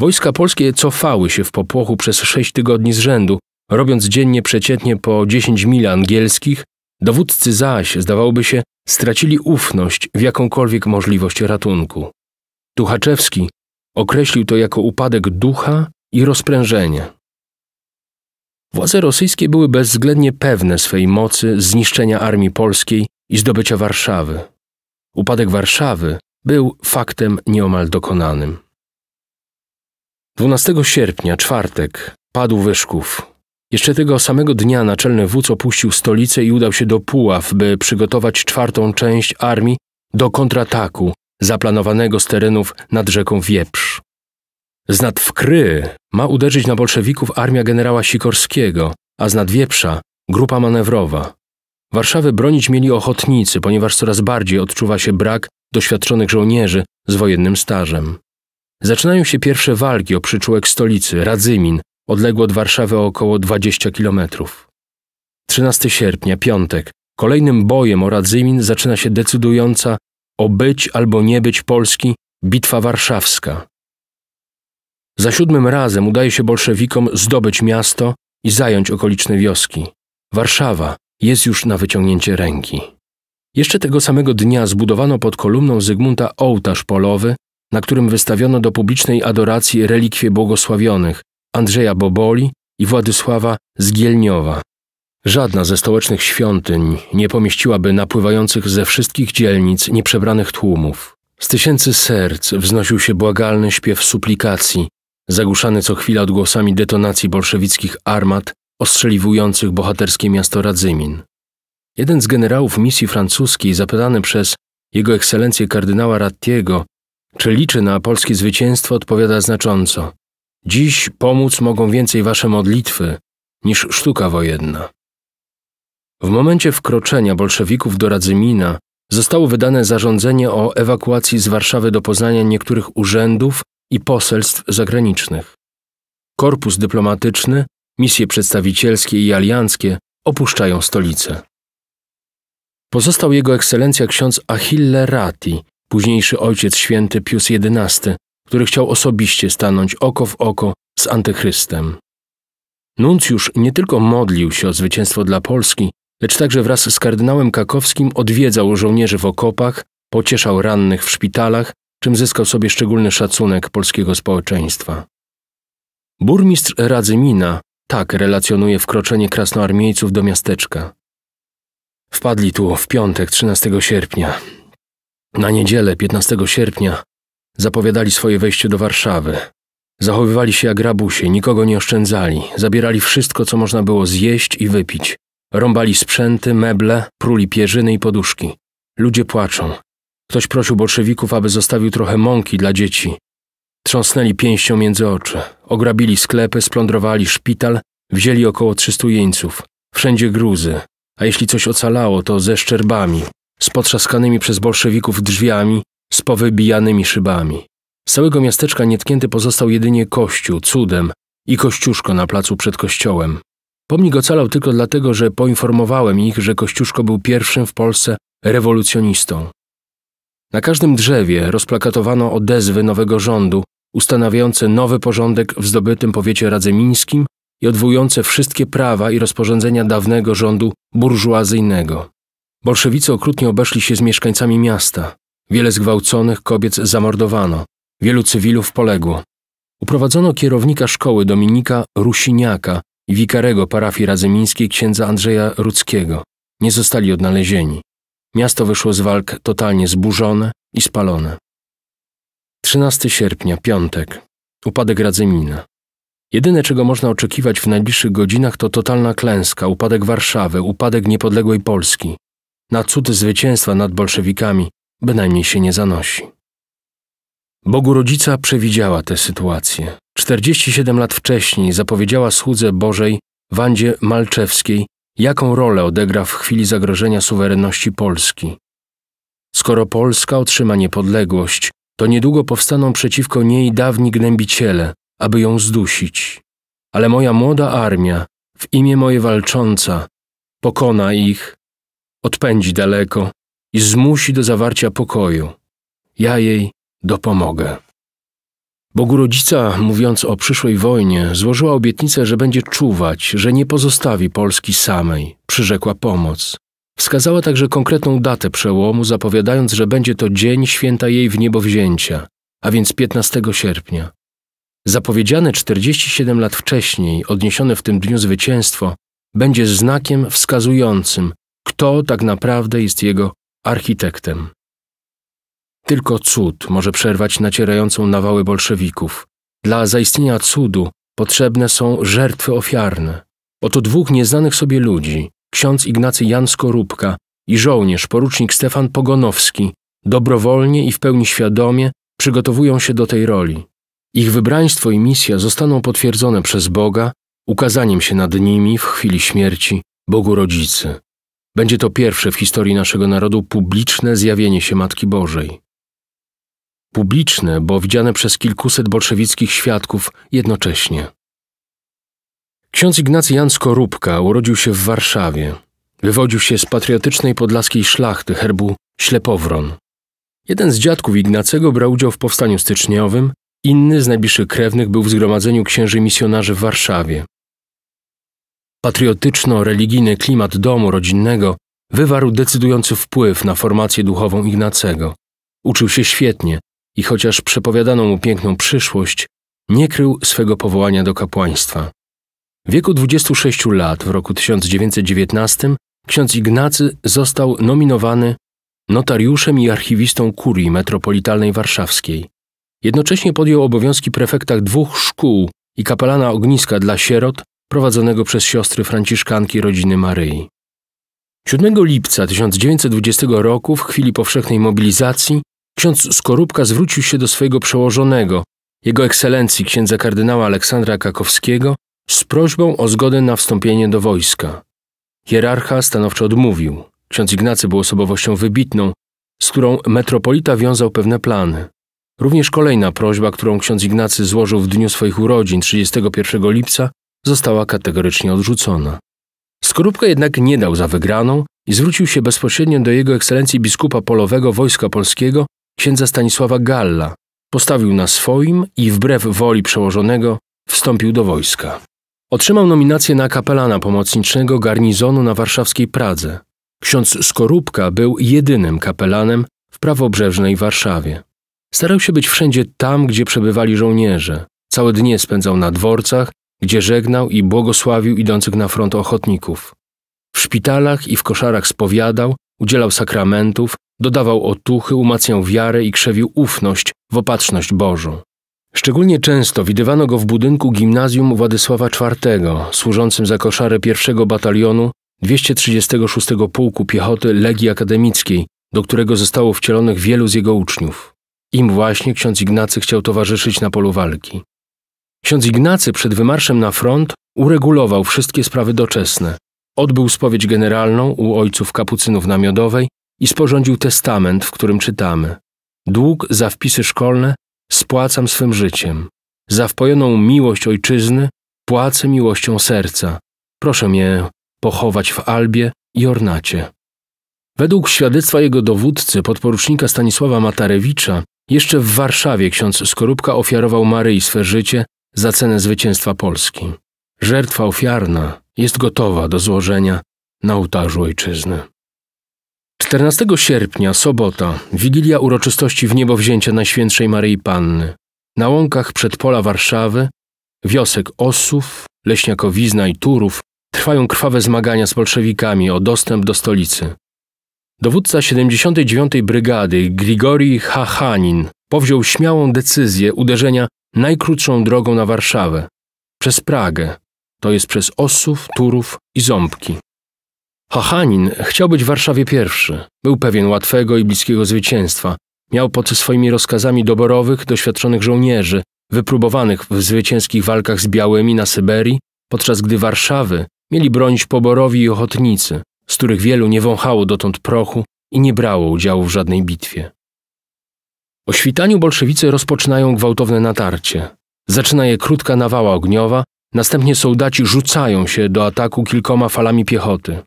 Wojska polskie cofały się w popłochu przez sześć tygodni z rzędu, robiąc dziennie przeciętnie po dziesięć mil angielskich, dowódcy zaś, zdawałoby się, stracili ufność w jakąkolwiek możliwość ratunku. Tuchaczewski określił to jako upadek ducha i rozprężenie. Władze rosyjskie były bezwzględnie pewne swej mocy zniszczenia armii polskiej i zdobycia Warszawy. Upadek Warszawy był faktem nieomal dokonanym. 12 sierpnia, czwartek, padł Wyszków. Jeszcze tego samego dnia naczelny wódz opuścił stolicę i udał się do Puław, by przygotować czwartą część armii do kontrataku zaplanowanego z terenów nad rzeką Wieprz. Z Wkry ma uderzyć na bolszewików armia generała Sikorskiego, a z nad Wieprza grupa manewrowa. Warszawy bronić mieli ochotnicy, ponieważ coraz bardziej odczuwa się brak doświadczonych żołnierzy z wojennym stażem. Zaczynają się pierwsze walki o przyczółek stolicy, Radzymin, odległo od Warszawy o około 20 kilometrów. 13 sierpnia, piątek, kolejnym bojem o Radzymin zaczyna się decydująca o być albo nie być Polski bitwa warszawska. Za siódmym razem udaje się bolszewikom zdobyć miasto i zająć okoliczne wioski. Warszawa jest już na wyciągnięcie ręki. Jeszcze tego samego dnia zbudowano pod kolumną Zygmunta ołtarz polowy, na którym wystawiono do publicznej adoracji relikwie błogosławionych Andrzeja Boboli i Władysława Zgielniowa, Żadna ze stołecznych świątyń nie pomieściłaby napływających ze wszystkich dzielnic nieprzebranych tłumów. Z tysięcy serc wznosił się błagalny śpiew suplikacji, zagłuszany co chwila odgłosami detonacji bolszewickich armat ostrzeliwujących bohaterskie miasto Radzymin. Jeden z generałów misji francuskiej, zapytany przez jego ekscelencję kardynała Rattiego, czy liczy na polskie zwycięstwo, odpowiada znacząco: Dziś pomóc mogą więcej wasze modlitwy niż sztuka wojenna. W momencie wkroczenia bolszewików do Radzymina zostało wydane zarządzenie o ewakuacji z Warszawy do Poznania niektórych urzędów i poselstw zagranicznych. Korpus dyplomatyczny, misje przedstawicielskie i alianckie opuszczają stolicę. Pozostał jego ekscelencja ksiądz Achille Ratti, późniejszy ojciec święty Pius XI, który chciał osobiście stanąć oko w oko z antychrystem. Nuncjusz nie tylko modlił się o zwycięstwo dla Polski, lecz także wraz z kardynałem Kakowskim odwiedzał żołnierzy w okopach, pocieszał rannych w szpitalach, czym zyskał sobie szczególny szacunek polskiego społeczeństwa. Burmistrz Radzymina tak relacjonuje wkroczenie krasnoarmiejców do miasteczka. Wpadli tu w piątek 13 sierpnia. Na niedzielę 15 sierpnia zapowiadali swoje wejście do Warszawy. Zachowywali się jak rabusie, nikogo nie oszczędzali, zabierali wszystko, co można było zjeść i wypić. Rąbali sprzęty, meble, pruli pierzyny i poduszki. Ludzie płaczą. Ktoś prosił bolszewików, aby zostawił trochę mąki dla dzieci. Trząsnęli pięścią między oczy. Ograbili sklepy, splądrowali szpital, wzięli około 300 jeńców. Wszędzie gruzy. A jeśli coś ocalało, to ze szczerbami, z potrzaskanymi przez bolszewików drzwiami, z powybijanymi szybami. Z całego miasteczka nietknięty pozostał jedynie kościół, cudem, i kościuszko na placu przed kościołem, Pomnik ocalał tylko dlatego, że poinformowałem ich, że Kościuszko był pierwszym w Polsce rewolucjonistą. Na każdym drzewie rozplakatowano odezwy nowego rządu, ustanawiające nowy porządek w zdobytym powiecie radzemińskim i odwołujące wszystkie prawa i rozporządzenia dawnego rządu burżuazyjnego. Bolszewicy okrutnie obeszli się z mieszkańcami miasta. Wiele zgwałconych kobiet zamordowano, wielu cywilów poległo. Uprowadzono kierownika szkoły Dominika Rusiniaka, i wikarego parafii radzymińskiej księdza Andrzeja Rudzkiego nie zostali odnalezieni. Miasto wyszło z walk totalnie zburzone i spalone. 13 sierpnia, piątek. Upadek Radzymina. Jedyne, czego można oczekiwać w najbliższych godzinach, to totalna klęska, upadek Warszawy, upadek niepodległej Polski. Na cud zwycięstwa nad bolszewikami bynajmniej się nie zanosi. Bogu Rodzica przewidziała tę sytuację. 47 lat wcześniej zapowiedziała słudze Bożej Wandzie Malczewskiej, jaką rolę odegra w chwili zagrożenia suwerenności Polski. Skoro Polska otrzyma niepodległość, to niedługo powstaną przeciwko niej dawni gnębiciele, aby ją zdusić. Ale moja młoda armia, w imię moje walcząca, pokona ich, odpędzi daleko i zmusi do zawarcia pokoju. Ja jej dopomogę. Bogu Rodzica, mówiąc o przyszłej wojnie, złożyła obietnicę, że będzie czuwać, że nie pozostawi Polski samej, przyrzekła pomoc. Wskazała także konkretną datę przełomu, zapowiadając, że będzie to dzień święta jej w niebowzięcia, a więc 15 sierpnia. Zapowiedziane 47 lat wcześniej, odniesione w tym dniu zwycięstwo, będzie znakiem wskazującym, kto tak naprawdę jest jego architektem. Tylko cud może przerwać nacierającą nawały bolszewików. Dla zaistnienia cudu potrzebne są żertwy ofiarne. Oto dwóch nieznanych sobie ludzi, ksiądz Ignacy Jan Skorupka i żołnierz porucznik Stefan Pogonowski, dobrowolnie i w pełni świadomie przygotowują się do tej roli. Ich wybraństwo i misja zostaną potwierdzone przez Boga, ukazaniem się nad nimi w chwili śmierci Bogu Rodzicy. Będzie to pierwsze w historii naszego narodu publiczne zjawienie się Matki Bożej publiczne, bo widziane przez kilkuset bolszewickich świadków jednocześnie. Ksiądz Ignacy Jan Skorupka urodził się w Warszawie. Wywodził się z patriotycznej podlaskiej szlachty herbu Ślepowron. Jeden z dziadków Ignacego brał udział w powstaniu styczniowym, inny z najbliższych krewnych był w zgromadzeniu księży misjonarzy w Warszawie. Patriotyczno-religijny klimat domu rodzinnego wywarł decydujący wpływ na formację duchową Ignacego. Uczył się świetnie, i chociaż przepowiadano mu piękną przyszłość, nie krył swego powołania do kapłaństwa. W wieku 26 lat w roku 1919 ksiądz Ignacy został nominowany notariuszem i archiwistą kurii metropolitalnej warszawskiej. Jednocześnie podjął obowiązki prefekta dwóch szkół i kapelana ogniska dla sierot prowadzonego przez siostry franciszkanki rodziny Maryi. 7 lipca 1920 roku w chwili powszechnej mobilizacji Ksiądz Skorupka zwrócił się do swojego przełożonego, jego ekscelencji księdza kardynała Aleksandra Kakowskiego, z prośbą o zgodę na wstąpienie do wojska. Hierarcha stanowczo odmówił. Ksiądz Ignacy był osobowością wybitną, z którą metropolita wiązał pewne plany. Również kolejna prośba, którą ksiądz Ignacy złożył w dniu swoich urodzin 31 lipca, została kategorycznie odrzucona. Skorupka jednak nie dał za wygraną i zwrócił się bezpośrednio do jego ekscelencji biskupa polowego Wojska Polskiego księdza Stanisława Galla, postawił na swoim i wbrew woli przełożonego wstąpił do wojska. Otrzymał nominację na kapelana pomocniczego garnizonu na warszawskiej Pradze. Ksiądz Skorupka był jedynym kapelanem w prawobrzeżnej Warszawie. Starał się być wszędzie tam, gdzie przebywali żołnierze. Całe dnie spędzał na dworcach, gdzie żegnał i błogosławił idących na front ochotników. W szpitalach i w koszarach spowiadał, udzielał sakramentów, Dodawał otuchy, umacniał wiarę i krzewił ufność w opatrzność Bożą. Szczególnie często widywano go w budynku gimnazjum Władysława IV, służącym za koszarę pierwszego batalionu 236 Pułku Piechoty Legii Akademickiej, do którego zostało wcielonych wielu z jego uczniów. Im właśnie ksiądz Ignacy chciał towarzyszyć na polu walki. Ksiądz Ignacy przed wymarszem na front uregulował wszystkie sprawy doczesne. Odbył spowiedź generalną u ojców kapucynów namiodowej i sporządził testament, w którym czytamy: Dług za wpisy szkolne spłacam swym życiem, za wpojoną miłość ojczyzny płacę miłością serca. Proszę mnie pochować w albie i ornacie. Według świadectwa jego dowódcy, podporucznika Stanisława Matarewicza, jeszcze w Warszawie ksiądz Skorupka ofiarował Maryi swe życie za cenę zwycięstwa Polski. Żertwa ofiarna jest gotowa do złożenia na ołtarzu ojczyzny. 14 sierpnia, sobota, wigilia uroczystości w niebowzięcia Najświętszej Maryi Panny. Na łąkach przed pola Warszawy, wiosek Osów, Leśniakowizna i Turów trwają krwawe zmagania z bolszewikami o dostęp do stolicy. Dowódca 79. Brygady Grigori Hachanin powziął śmiałą decyzję uderzenia najkrótszą drogą na Warszawę, przez Pragę, to jest przez Osów, Turów i Ząbki. Hachanin chciał być w Warszawie pierwszy. Był pewien łatwego i bliskiego zwycięstwa. Miał pod swoimi rozkazami doborowych, doświadczonych żołnierzy, wypróbowanych w zwycięskich walkach z białymi na Syberii, podczas gdy Warszawy mieli bronić poborowi i ochotnicy, z których wielu nie wąchało dotąd prochu i nie brało udziału w żadnej bitwie. O świtaniu bolszewicy rozpoczynają gwałtowne natarcie. Zaczyna je krótka nawała ogniowa, następnie sołdaci rzucają się do ataku kilkoma falami piechoty.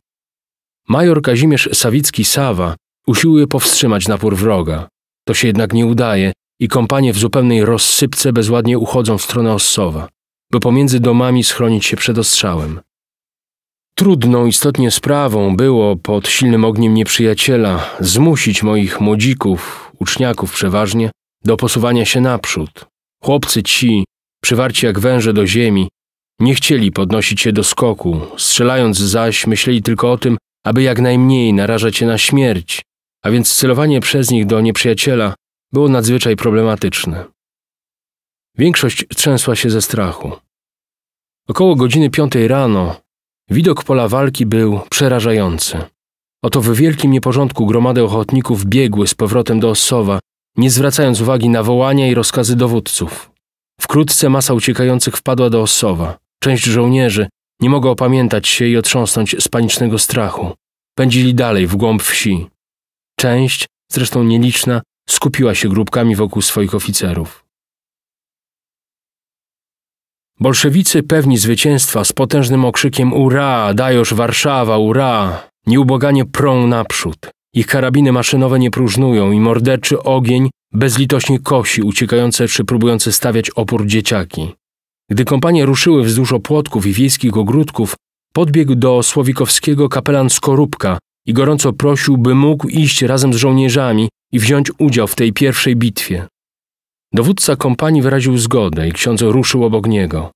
Major Kazimierz Sawicki-Sawa usiłuje powstrzymać napór wroga. To się jednak nie udaje i kompanie w zupełnej rozsypce bezładnie uchodzą w stronę Ossowa, by pomiędzy domami schronić się przed ostrzałem. Trudną istotnie sprawą było pod silnym ogniem nieprzyjaciela zmusić moich młodzików, uczniaków przeważnie, do posuwania się naprzód. Chłopcy ci, przywarci jak węże do ziemi, nie chcieli podnosić się do skoku, strzelając zaś myśleli tylko o tym, aby jak najmniej narażać się na śmierć, a więc celowanie przez nich do nieprzyjaciela było nadzwyczaj problematyczne. Większość trzęsła się ze strachu. Około godziny piątej rano widok pola walki był przerażający. Oto w wielkim nieporządku gromady ochotników biegły z powrotem do osowa, nie zwracając uwagi na wołania i rozkazy dowódców. Wkrótce masa uciekających wpadła do osowa. Część żołnierzy, nie mogło opamiętać się i otrząsnąć z panicznego strachu. Pędzili dalej w głąb wsi. Część, zresztą nieliczna, skupiła się grupkami wokół swoich oficerów. Bolszewicy, pewni zwycięstwa, z potężnym okrzykiem Ura! Dajosz Warszawa! Ura! Nieuboganie prą naprzód. Ich karabiny maszynowe nie próżnują i morderczy ogień bezlitośnie kosi uciekające czy próbujące stawiać opór dzieciaki. Gdy kompanie ruszyły wzdłuż opłotków i wiejskich ogródków, podbiegł do Słowikowskiego kapelan Skorupka i gorąco prosił, by mógł iść razem z żołnierzami i wziąć udział w tej pierwszej bitwie. Dowódca kompanii wyraził zgodę i ksiądz ruszył obok niego.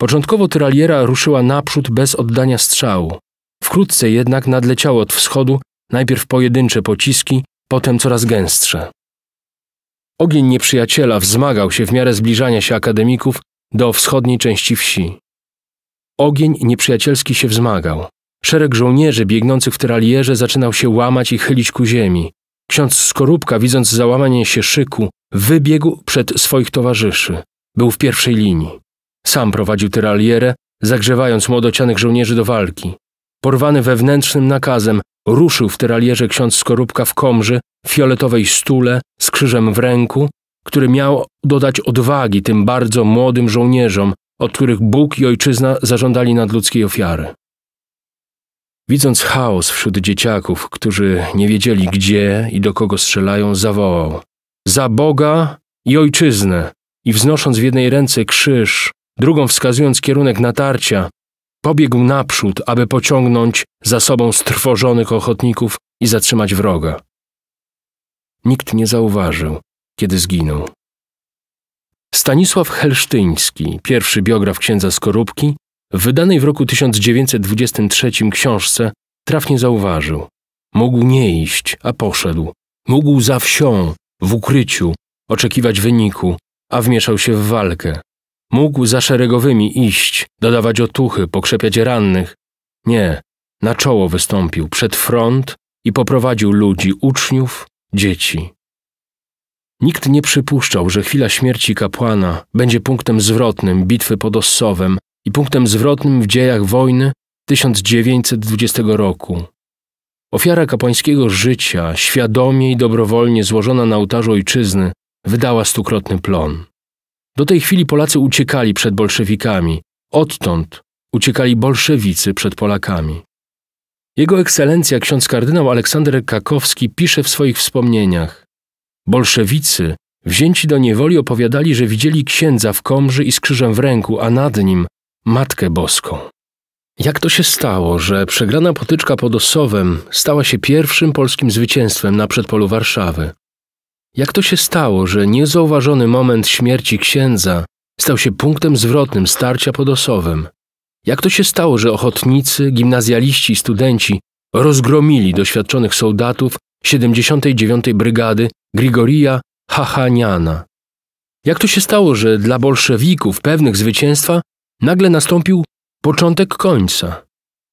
Początkowo tyraliera ruszyła naprzód bez oddania strzału. Wkrótce jednak nadleciało od wschodu najpierw pojedyncze pociski, potem coraz gęstsze. Ogień nieprzyjaciela wzmagał się w miarę zbliżania się akademików do wschodniej części wsi. Ogień nieprzyjacielski się wzmagał. Szereg żołnierzy biegnących w teralierze zaczynał się łamać i chylić ku ziemi. Ksiądz Skorupka, widząc załamanie się szyku, wybiegł przed swoich towarzyszy. Był w pierwszej linii. Sam prowadził teralierę, zagrzewając młodocianych żołnierzy do walki. Porwany wewnętrznym nakazem, ruszył w teralierze ksiądz Skorupka w komży, fioletowej stule, z krzyżem w ręku, który miał dodać odwagi tym bardzo młodym żołnierzom, od których Bóg i ojczyzna zażądali nadludzkiej ofiary. Widząc chaos wśród dzieciaków, którzy nie wiedzieli gdzie i do kogo strzelają, zawołał: Za Boga i ojczyznę! I wznosząc w jednej ręce krzyż, drugą wskazując kierunek natarcia, pobiegł naprzód, aby pociągnąć za sobą strwożonych ochotników i zatrzymać wroga. Nikt nie zauważył, kiedy zginął. Stanisław Helsztyński, pierwszy biograf księdza Skorupki, w wydanej w roku 1923 książce trafnie zauważył. Mógł nie iść, a poszedł. Mógł za wsią, w ukryciu, oczekiwać wyniku, a wmieszał się w walkę. Mógł za szeregowymi iść, dodawać otuchy, pokrzepiać rannych. Nie, na czoło wystąpił, przed front i poprowadził ludzi, uczniów, dzieci. Nikt nie przypuszczał, że chwila śmierci kapłana będzie punktem zwrotnym bitwy pod Ossowem i punktem zwrotnym w dziejach wojny 1920 roku. Ofiara kapłańskiego życia, świadomie i dobrowolnie złożona na ołtarzu ojczyzny, wydała stukrotny plon. Do tej chwili Polacy uciekali przed bolszewikami, odtąd uciekali bolszewicy przed Polakami. Jego ekscelencja ksiądz kardynał Aleksander Kakowski pisze w swoich wspomnieniach Bolszewicy, wzięci do niewoli, opowiadali, że widzieli księdza w komży i z krzyżem w ręku, a nad nim Matkę Boską. Jak to się stało, że przegrana potyczka pod Osowem stała się pierwszym polskim zwycięstwem na przedpolu Warszawy? Jak to się stało, że niezauważony moment śmierci księdza stał się punktem zwrotnym starcia pod Osowem? Jak to się stało, że ochotnicy, gimnazjaliści i studenci rozgromili doświadczonych soldatów 79. Brygady Grigoria Hachaniana. Jak to się stało, że dla bolszewików pewnych zwycięstwa nagle nastąpił początek końca?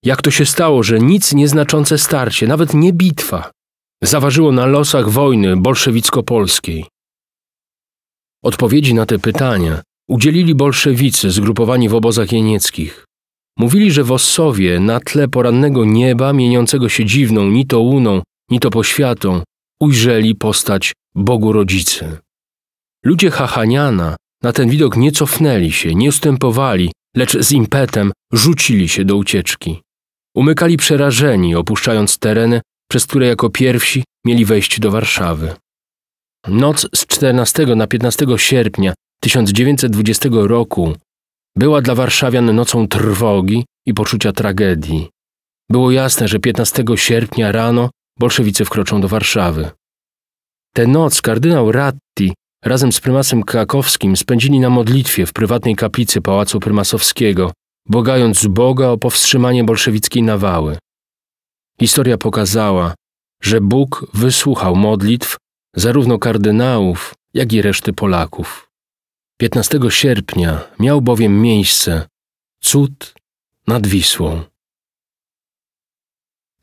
Jak to się stało, że nic nieznaczące starcie, nawet nie bitwa, zaważyło na losach wojny bolszewicko-polskiej? Odpowiedzi na te pytania udzielili bolszewicy zgrupowani w obozach jenieckich. Mówili, że w Ossowie na tle porannego nieba mieniącego się dziwną, ni to łuną, ni to poświatą ujrzeli postać Bogu Rodzicy. Ludzie Hachaniana na ten widok nie cofnęli się, nie ustępowali, lecz z impetem rzucili się do ucieczki. Umykali przerażeni, opuszczając tereny, przez które jako pierwsi mieli wejść do Warszawy. Noc z 14 na 15 sierpnia 1920 roku była dla Warszawian nocą trwogi i poczucia tragedii. Było jasne, że 15 sierpnia rano bolszewicy wkroczą do Warszawy. Tę noc kardynał Ratti razem z prymasem krakowskim spędzili na modlitwie w prywatnej kaplicy Pałacu Prymasowskiego, błagając Boga o powstrzymanie bolszewickiej nawały. Historia pokazała, że Bóg wysłuchał modlitw zarówno kardynałów, jak i reszty Polaków. 15 sierpnia miał bowiem miejsce cud nad Wisłą.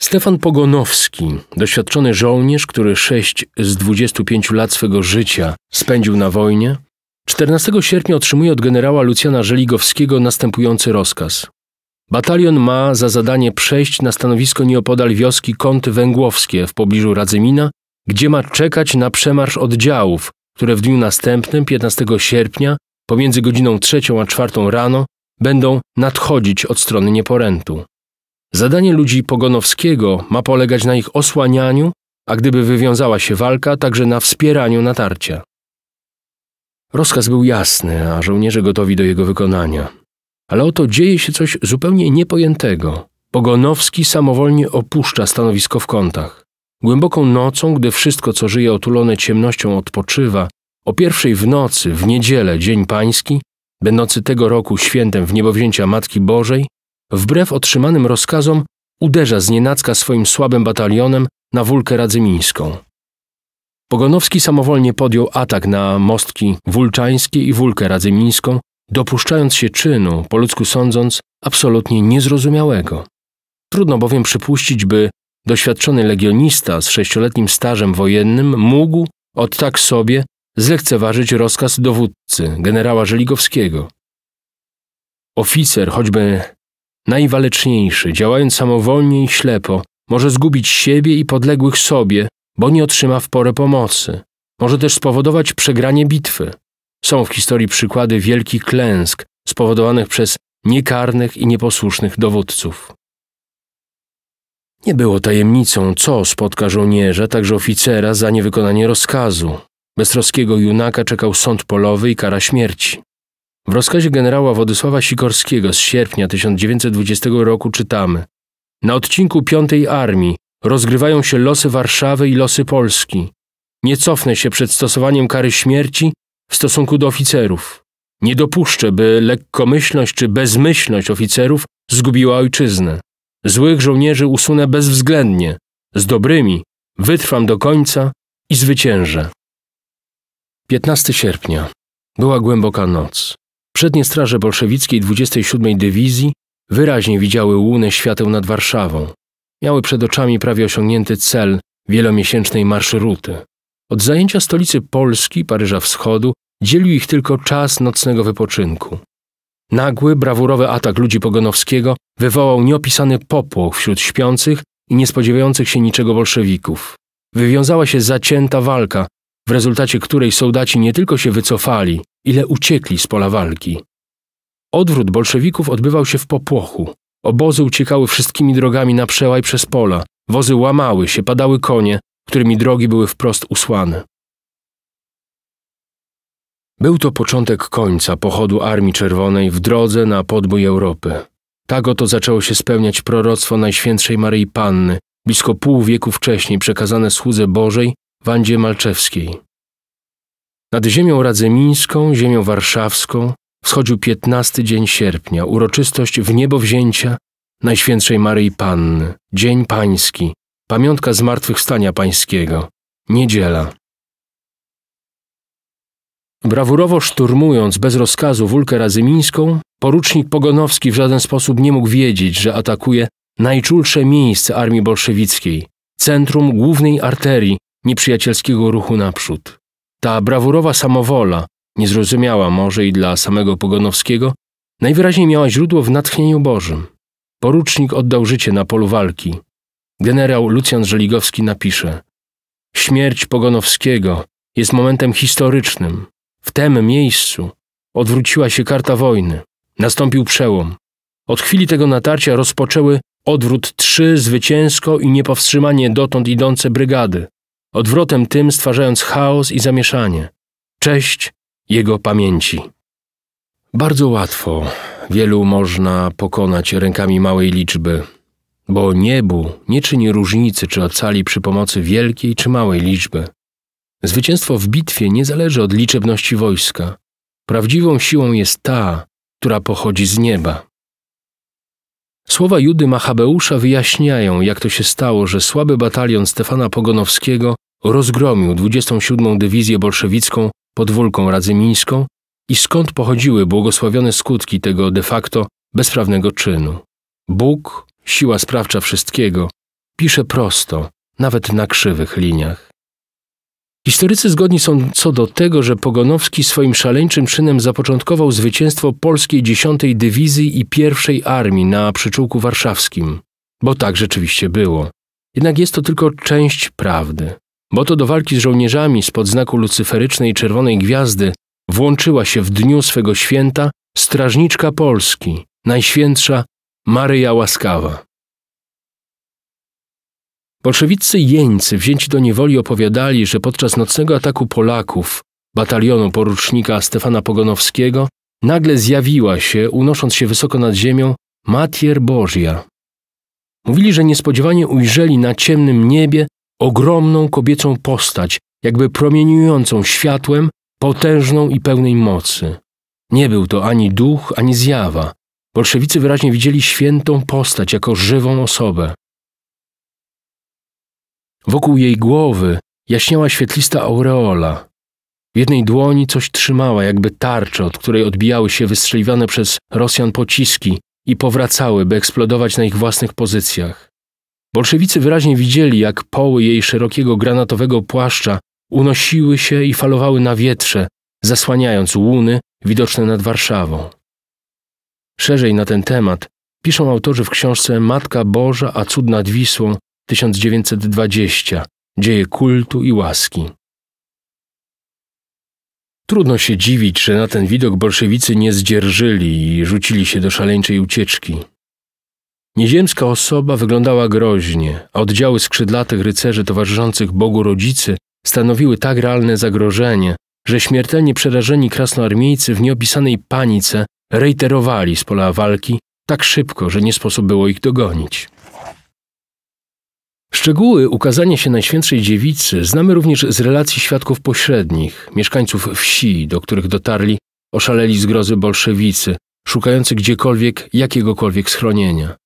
Stefan Pogonowski, doświadczony żołnierz, który 6 z 25 lat swego życia spędził na wojnie, 14 sierpnia otrzymuje od generała Lucjana Żeligowskiego następujący rozkaz. Batalion ma za zadanie przejść na stanowisko nieopodal wioski Kąty Węgłowskie w pobliżu Radzymina, gdzie ma czekać na przemarsz oddziałów, które w dniu następnym, 15 sierpnia, pomiędzy godziną 3 a 4 rano, będą nadchodzić od strony Nieporętu. Zadanie ludzi Pogonowskiego ma polegać na ich osłanianiu, a gdyby wywiązała się walka, także na wspieraniu natarcia. Rozkaz był jasny, a żołnierze gotowi do jego wykonania. Ale oto dzieje się coś zupełnie niepojętego. Pogonowski samowolnie opuszcza stanowisko w kątach. Głęboką nocą, gdy wszystko, co żyje otulone ciemnością, odpoczywa, o pierwszej w nocy, w niedzielę, Dzień Pański, będący tego roku świętem w niebowzięcia Matki Bożej, wbrew otrzymanym rozkazom, uderza znienacka swoim słabym batalionem na Wulkę Radzymińską. Pogonowski samowolnie podjął atak na mostki Wulczańskie i Wulkę Radzymińską, dopuszczając się czynu, po ludzku sądząc, absolutnie niezrozumiałego. Trudno bowiem przypuścić, by doświadczony legionista z sześcioletnim stażem wojennym mógł, od tak sobie, zlekceważyć rozkaz dowódcy, generała Żeligowskiego. Oficer, choćby Najwaleczniejszy, działając samowolnie i ślepo, może zgubić siebie i podległych sobie, bo nie otrzyma w porę pomocy. Może też spowodować przegranie bitwy. Są w historii przykłady wielkich klęsk spowodowanych przez niekarnych i nieposłusznych dowódców. Nie było tajemnicą, co spotka żołnierza, także oficera, za niewykonanie rozkazu. troskiego junaka czekał sąd polowy i kara śmierci. W rozkazie generała Władysława Sikorskiego z sierpnia 1920 roku czytamy: Na odcinku piątej Armii rozgrywają się losy Warszawy i losy Polski. Nie cofnę się przed stosowaniem kary śmierci w stosunku do oficerów. Nie dopuszczę, by lekkomyślność czy bezmyślność oficerów zgubiła ojczyznę. Złych żołnierzy usunę bezwzględnie, z dobrymi wytrwam do końca i zwyciężę. 15 sierpnia. Była głęboka noc. Przednie straże bolszewickiej 27 Dywizji wyraźnie widziały łunę świateł nad Warszawą. Miały przed oczami prawie osiągnięty cel wielomiesięcznej marszruty. Od zajęcia stolicy Polski, Paryża Wschodu, dzielił ich tylko czas nocnego wypoczynku. Nagły, brawurowy atak ludzi Pogonowskiego wywołał nieopisany popłoch wśród śpiących i niespodziewających się niczego bolszewików. Wywiązała się zacięta walka w rezultacie której sołdaci nie tylko się wycofali, ile uciekli z pola walki. Odwrót bolszewików odbywał się w popłochu. Obozy uciekały wszystkimi drogami na przełaj przez pola, wozy łamały się, padały konie, którymi drogi były wprost usłane. Był to początek końca pochodu Armii Czerwonej w drodze na podbój Europy. Tak oto zaczęło się spełniać proroctwo Najświętszej Maryi Panny, blisko pół wieku wcześniej przekazane słudze Bożej Wandzie Malczewskiej. Nad ziemią radzemińską, ziemią warszawską wschodził 15 dzień sierpnia, uroczystość w niebowzięcia Najświętszej Maryi Panny, Dzień Pański, pamiątka zmartwychwstania pańskiego, niedziela. Brawurowo szturmując bez rozkazu wulkę razymińską, porucznik Pogonowski w żaden sposób nie mógł wiedzieć, że atakuje najczulsze miejsce armii bolszewickiej, centrum głównej arterii nieprzyjacielskiego ruchu naprzód. Ta brawurowa samowola, niezrozumiała może i dla samego Pogonowskiego, najwyraźniej miała źródło w natchnieniu Bożym. Porucznik oddał życie na polu walki. Generał Lucjan Żeligowski napisze: Śmierć Pogonowskiego jest momentem historycznym. W tym miejscu odwróciła się karta wojny. Nastąpił przełom. Od chwili tego natarcia rozpoczęły odwrót trzy zwycięsko i niepowstrzymanie dotąd idące brygady odwrotem tym stwarzając chaos i zamieszanie. Cześć jego pamięci. Bardzo łatwo wielu można pokonać rękami małej liczby, bo niebu nie czyni różnicy, czy ocali przy pomocy wielkiej czy małej liczby. Zwycięstwo w bitwie nie zależy od liczebności wojska. Prawdziwą siłą jest ta, która pochodzi z nieba. Słowa Judy Machabeusza wyjaśniają, jak to się stało, że słaby batalion Stefana Pogonowskiego rozgromił 27. Dywizję Bolszewicką pod Wólką Radzymińską i skąd pochodziły błogosławione skutki tego de facto bezprawnego czynu. Bóg, siła sprawcza wszystkiego, pisze prosto, nawet na krzywych liniach. Historycy zgodni są co do tego, że Pogonowski swoim szaleńczym czynem zapoczątkował zwycięstwo polskiej 10 Dywizji i I Armii na przyczółku warszawskim. Bo tak rzeczywiście było. Jednak jest to tylko część prawdy. Bo to do walki z żołnierzami spod znaku lucyferycznej Czerwonej Gwiazdy włączyła się w dniu swego święta strażniczka Polski, najświętsza Maryja Łaskawa. Bolszewiccy jeńcy wzięci do niewoli opowiadali, że podczas nocnego ataku Polaków batalionu porucznika Stefana Pogonowskiego nagle zjawiła się, unosząc się wysoko nad ziemią, Matier Bożia. Mówili, że niespodziewanie ujrzeli na ciemnym niebie ogromną kobiecą postać, jakby promieniującą światłem, potężną i pełnej mocy. Nie był to ani duch, ani zjawa. Bolszewicy wyraźnie widzieli świętą postać jako żywą osobę. Wokół jej głowy jaśniała świetlista aureola. W jednej dłoni coś trzymała, jakby tarczę, od której odbijały się wystrzeliwane przez Rosjan pociski i powracały, by eksplodować na ich własnych pozycjach. Bolszewicy wyraźnie widzieli, jak poły jej szerokiego granatowego płaszcza unosiły się i falowały na wietrze, zasłaniając łuny widoczne nad Warszawą. Szerzej na ten temat piszą autorzy w książce Matka Boża a cud nad Wisłą 1920 Dzieje kultu i łaski. Trudno się dziwić, że na ten widok bolszewicy nie zdzierżyli i rzucili się do szaleńczej ucieczki. Nieziemska osoba wyglądała groźnie, a oddziały skrzydlatych rycerzy towarzyszących Bogu Rodzicy stanowiły tak realne zagrożenie, że śmiertelnie przerażeni krasnoarmiejcy w nieopisanej panice rejterowali z pola walki tak szybko, że nie sposób było ich dogonić. Szczegóły ukazania się Najświętszej Dziewicy znamy również z relacji świadków pośrednich, mieszkańców wsi, do których dotarli oszaleli z grozy bolszewicy, szukający gdziekolwiek jakiegokolwiek schronienia.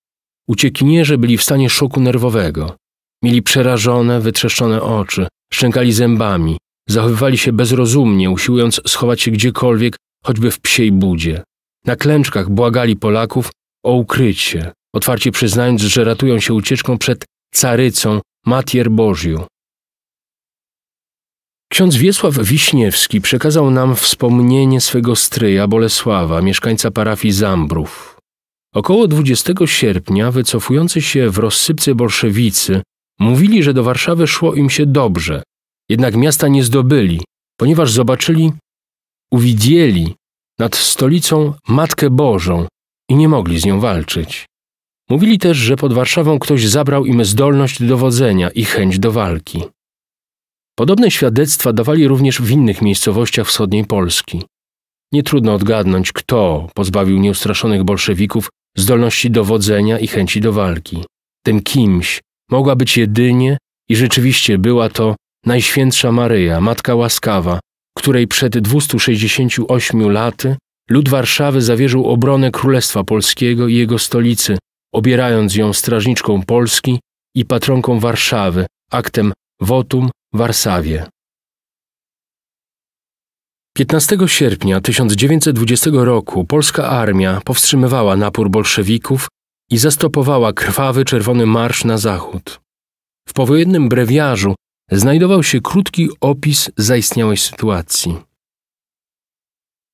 Uciekinierzy byli w stanie szoku nerwowego. Mieli przerażone, wytrzeszczone oczy, szczękali zębami, zachowywali się bezrozumnie, usiłując schować się gdziekolwiek, choćby w psiej budzie. Na klęczkach błagali Polaków o ukrycie, otwarcie przyznając, że ratują się ucieczką przed carycą, Matier Bożiu. Ksiądz Wiesław Wiśniewski przekazał nam wspomnienie swego stryja Bolesława, mieszkańca parafii Zambrów. Około 20 sierpnia wycofujący się w rozsypce bolszewicy mówili, że do Warszawy szło im się dobrze, jednak miasta nie zdobyli, ponieważ zobaczyli, uwidzieli nad stolicą Matkę Bożą i nie mogli z nią walczyć. Mówili też, że pod Warszawą ktoś zabrał im zdolność dowodzenia i chęć do walki. Podobne świadectwa dawali również w innych miejscowościach wschodniej Polski. Nie trudno odgadnąć, kto pozbawił nieustraszonych bolszewików zdolności dowodzenia i chęci do walki. Tym kimś mogła być jedynie i rzeczywiście była to Najświętsza Maryja, Matka Łaskawa, której przed 268 laty lud Warszawy zawierzył obronę Królestwa Polskiego i jego stolicy obierając ją strażniczką Polski i patronką Warszawy, aktem Votum Warszawie. 15 sierpnia 1920 roku polska armia powstrzymywała napór bolszewików i zastopowała krwawy czerwony marsz na zachód. W powojennym brewiarzu znajdował się krótki opis zaistniałej sytuacji.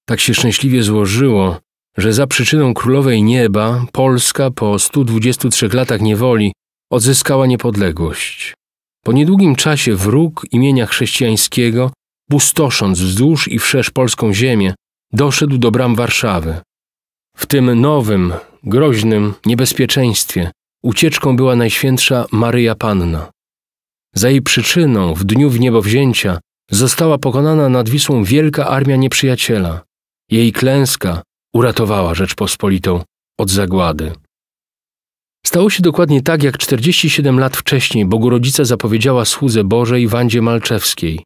Tak się szczęśliwie złożyło, że za przyczyną królowej nieba Polska po 123 latach niewoli odzyskała niepodległość. Po niedługim czasie wróg imienia chrześcijańskiego, bustosząc wzdłuż i wszerz polską ziemię, doszedł do bram Warszawy. W tym nowym, groźnym niebezpieczeństwie ucieczką była Najświętsza Maryja Panna. Za jej przyczyną w dniu w niebowzięcia została pokonana nad Wisłą wielka armia nieprzyjaciela. Jej klęska uratowała Rzeczpospolitą od zagłady. Stało się dokładnie tak, jak 47 lat wcześniej Bogorodzica zapowiedziała słudze Bożej Wandzie Malczewskiej.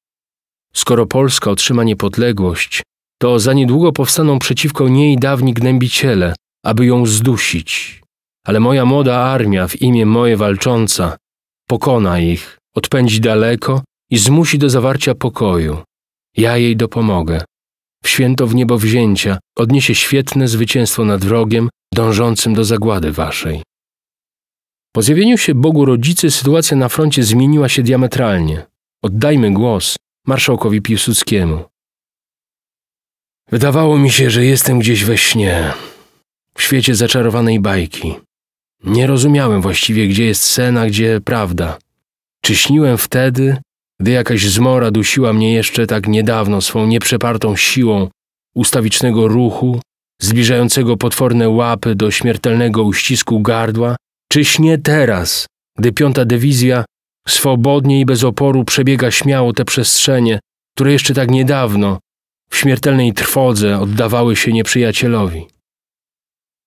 Skoro Polska otrzyma niepodległość, to za niedługo powstaną przeciwko niej dawni gnębiciele, aby ją zdusić. Ale moja młoda armia, w imię moje walcząca, pokona ich, odpędzi daleko i zmusi do zawarcia pokoju. Ja jej dopomogę w święto w niebo wzięcia odniesie świetne zwycięstwo nad wrogiem dążącym do zagłady waszej. Po zjawieniu się Bogu Rodzicy sytuacja na froncie zmieniła się diametralnie. Oddajmy głos marszałkowi Piłsudskiemu. Wydawało mi się, że jestem gdzieś we śnie, w świecie zaczarowanej bajki. Nie rozumiałem właściwie, gdzie jest sen, a gdzie prawda. Czy śniłem wtedy, gdy jakaś zmora dusiła mnie jeszcze tak niedawno swą nieprzepartą siłą ustawicznego ruchu, zbliżającego potworne łapy do śmiertelnego uścisku gardła, czyś nie teraz, gdy piąta dywizja swobodnie i bez oporu przebiega śmiało te przestrzenie, które jeszcze tak niedawno w śmiertelnej trwodze oddawały się nieprzyjacielowi.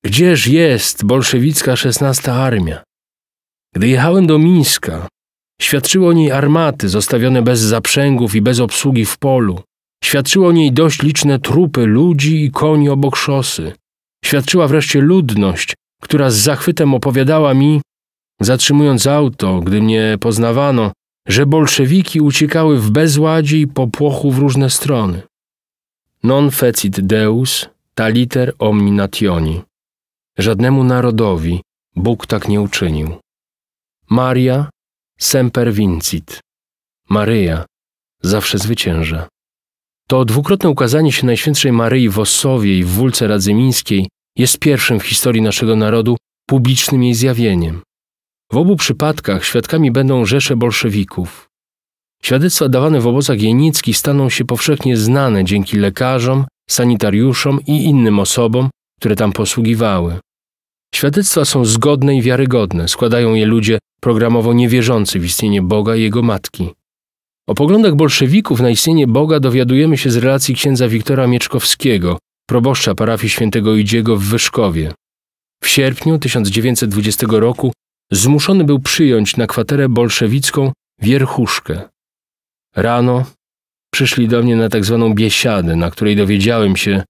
Gdzież jest bolszewicka XVI armia? Gdy jechałem do Mińska, Świadczyło o niej armaty zostawione bez zaprzęgów i bez obsługi w polu. Świadczyło o niej dość liczne trupy ludzi i koni obok szosy. Świadczyła wreszcie ludność, która z zachwytem opowiadała mi, zatrzymując auto, gdy mnie poznawano, że bolszewiki uciekały w bezładzie i popłochu w różne strony. Non fecit deus, taliter omni nationi. Żadnemu narodowi Bóg tak nie uczynił. Maria, Semper vincit. Maryja zawsze zwycięża. To dwukrotne ukazanie się Najświętszej Maryi w Ossowie i w Wólce Radzymińskiej jest pierwszym w historii naszego narodu publicznym jej zjawieniem. W obu przypadkach świadkami będą rzesze bolszewików. Świadectwa dawane w obozach jenickich staną się powszechnie znane dzięki lekarzom, sanitariuszom i innym osobom, które tam posługiwały. Świadectwa są zgodne i wiarygodne, składają je ludzie programowo niewierzący w istnienie Boga i jego matki. O poglądach bolszewików na istnienie Boga dowiadujemy się z relacji księdza Wiktora Mieczkowskiego, proboszcza parafii świętego Idziego w Wyszkowie. W sierpniu 1920 roku zmuszony był przyjąć na kwaterę bolszewicką wierchuszkę. Rano przyszli do mnie na tak zwaną biesiadę, na której dowiedziałem się,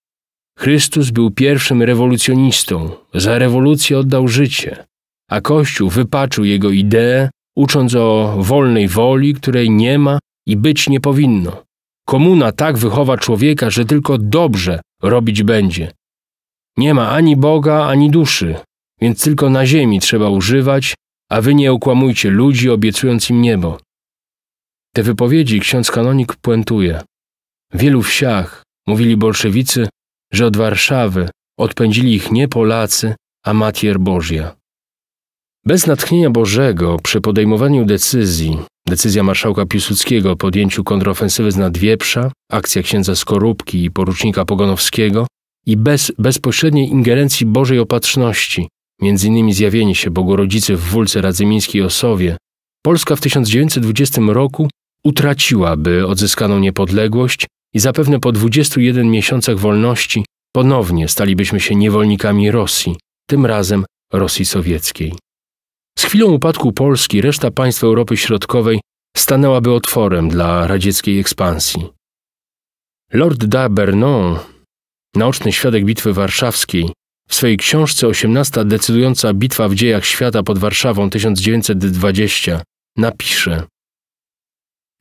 Chrystus był pierwszym rewolucjonistą, za rewolucję oddał życie, a Kościół wypaczył jego ideę, ucząc o wolnej woli, której nie ma i być nie powinno. Komuna tak wychowa człowieka, że tylko dobrze robić będzie. Nie ma ani Boga, ani duszy, więc tylko na ziemi trzeba używać, a wy nie okłamujcie ludzi, obiecując im niebo. Te wypowiedzi ksiądz kanonik puentuje. W wielu wsiach, mówili bolszewicy, że od Warszawy odpędzili ich nie Polacy, a Matier Bożia. Bez natchnienia Bożego przy podejmowaniu decyzji, decyzja marszałka Piłsudskiego o podjęciu kontrofensywy z Nadwieprza, akcja księdza Skorupki i porucznika Pogonowskiego i bez bezpośredniej ingerencji Bożej Opatrzności, m.in. zjawienie się Bogorodzicy w Wólce Radzymińskiej Osowie, Polska w 1920 roku utraciłaby odzyskaną niepodległość i zapewne po 21 miesiącach wolności ponownie stalibyśmy się niewolnikami Rosji, tym razem Rosji Sowieckiej. Z chwilą upadku Polski reszta państw Europy Środkowej stanęłaby otworem dla radzieckiej ekspansji. Lord da Bernon, naoczny świadek Bitwy Warszawskiej, w swojej książce 18 decydująca bitwa w dziejach świata pod Warszawą 1920 napisze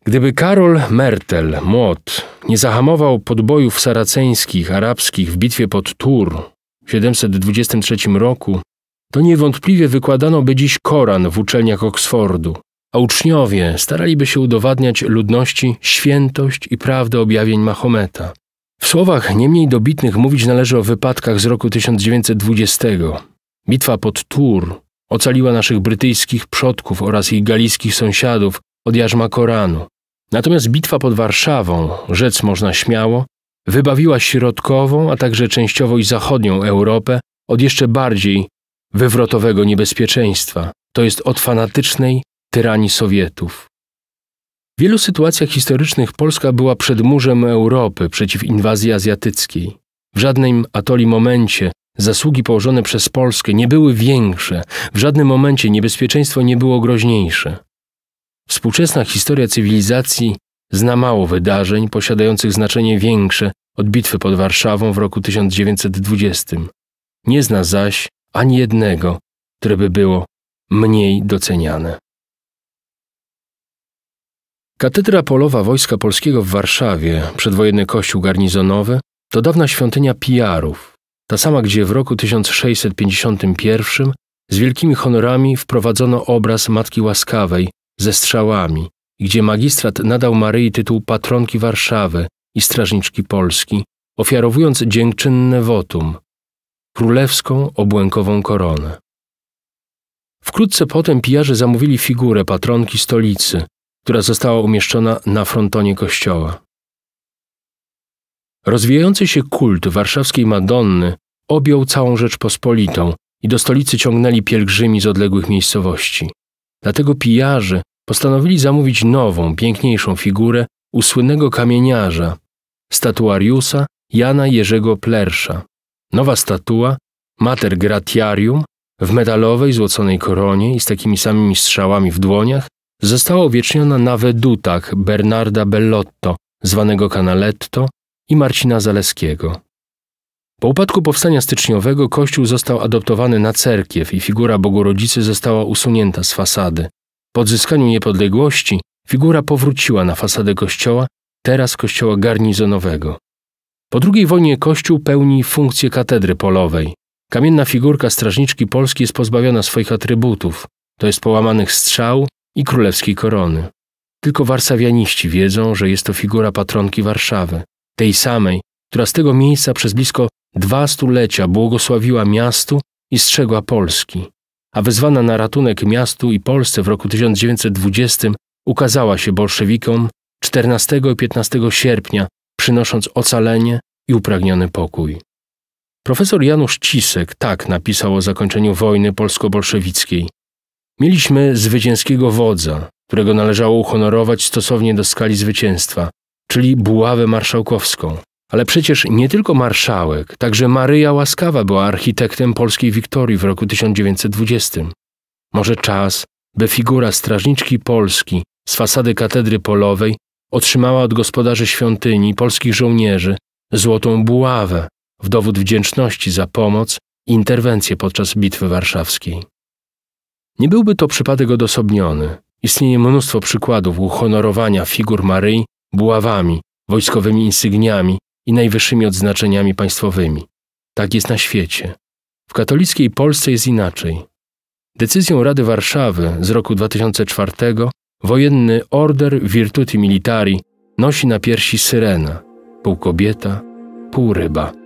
Gdyby Karol Mertel, młot, nie zahamował podbojów saraceńskich, arabskich w bitwie pod Tur w 723 roku, to niewątpliwie wykładano by dziś Koran w uczelniach Oksfordu, a uczniowie staraliby się udowadniać ludności świętość i prawdę objawień Mahometa. W słowach niemniej dobitnych mówić należy o wypadkach z roku 1920. Bitwa pod Tur ocaliła naszych brytyjskich przodków oraz ich galickich sąsiadów od jarzma Koranu. Natomiast bitwa pod Warszawą, rzec można śmiało, wybawiła środkową, a także częściowo i zachodnią Europę od jeszcze bardziej wywrotowego niebezpieczeństwa, to jest od fanatycznej tyranii Sowietów. W wielu sytuacjach historycznych Polska była przedmurzem Europy przeciw inwazji azjatyckiej. W żadnym atoli momencie zasługi położone przez Polskę nie były większe, w żadnym momencie niebezpieczeństwo nie było groźniejsze. Współczesna historia cywilizacji zna mało wydarzeń posiadających znaczenie większe od bitwy pod Warszawą w roku 1920. Nie zna zaś ani jednego, które by było mniej doceniane. Katedra polowa Wojska Polskiego w Warszawie, przedwojenny kościół garnizonowy, to dawna świątynia Pijarów, ta sama, gdzie w roku 1651 z wielkimi honorami wprowadzono obraz Matki Łaskawej ze strzałami, gdzie magistrat nadał Maryi tytuł patronki Warszawy i strażniczki Polski, ofiarowując dziękczynne wotum, królewską obłękową koronę. Wkrótce potem pijarze zamówili figurę patronki stolicy, która została umieszczona na frontonie kościoła. Rozwijający się kult warszawskiej Madonny objął całą Rzeczpospolitą i do stolicy ciągnęli pielgrzymi z odległych miejscowości. Dlatego pijarze postanowili zamówić nową, piękniejszą figurę u słynnego kamieniarza, statuariusa Jana Jerzego Plersza. Nowa statua, Mater Gratiarium, w metalowej złoconej koronie i z takimi samymi strzałami w dłoniach, została uwieczniona na wedutach Bernarda Bellotto, zwanego Canaletto i Marcina Zaleskiego. Po upadku powstania styczniowego kościół został adoptowany na cerkiew i figura Bogorodzicy została usunięta z fasady. Po odzyskaniu niepodległości figura powróciła na fasadę kościoła, teraz kościoła garnizonowego. Po II wojnie kościół pełni funkcję katedry polowej. Kamienna figurka strażniczki polskiej jest pozbawiona swoich atrybutów, to jest połamanych strzał i królewskiej korony. Tylko warszawianiści wiedzą, że jest to figura patronki Warszawy, tej samej, która z tego miejsca przez blisko dwa stulecia błogosławiła miastu i strzegła Polski, a wezwana na ratunek miastu i Polsce w roku 1920 ukazała się bolszewikom 14 i 15 sierpnia, przynosząc ocalenie i upragniony pokój. Profesor Janusz Cisek tak napisał o zakończeniu wojny polsko-bolszewickiej. Mieliśmy zwycięskiego wodza, którego należało uhonorować stosownie do skali zwycięstwa, czyli buławę marszałkowską. Ale przecież nie tylko marszałek, także Maryja Łaskawa była architektem polskiej Wiktorii w roku 1920. Może czas, by figura strażniczki Polski z fasady katedry polowej otrzymała od gospodarzy świątyni, polskich żołnierzy, złotą buławę w dowód wdzięczności za pomoc i interwencję podczas Bitwy Warszawskiej. Nie byłby to przypadek odosobniony. Istnieje mnóstwo przykładów uhonorowania figur Maryi buławami, wojskowymi insygniami i najwyższymi odznaczeniami państwowymi. Tak jest na świecie. W katolickiej Polsce jest inaczej. Decyzją Rady Warszawy z roku 2004 wojenny Order Virtuti Militari nosi na piersi syrena, pół kobieta, pół ryba.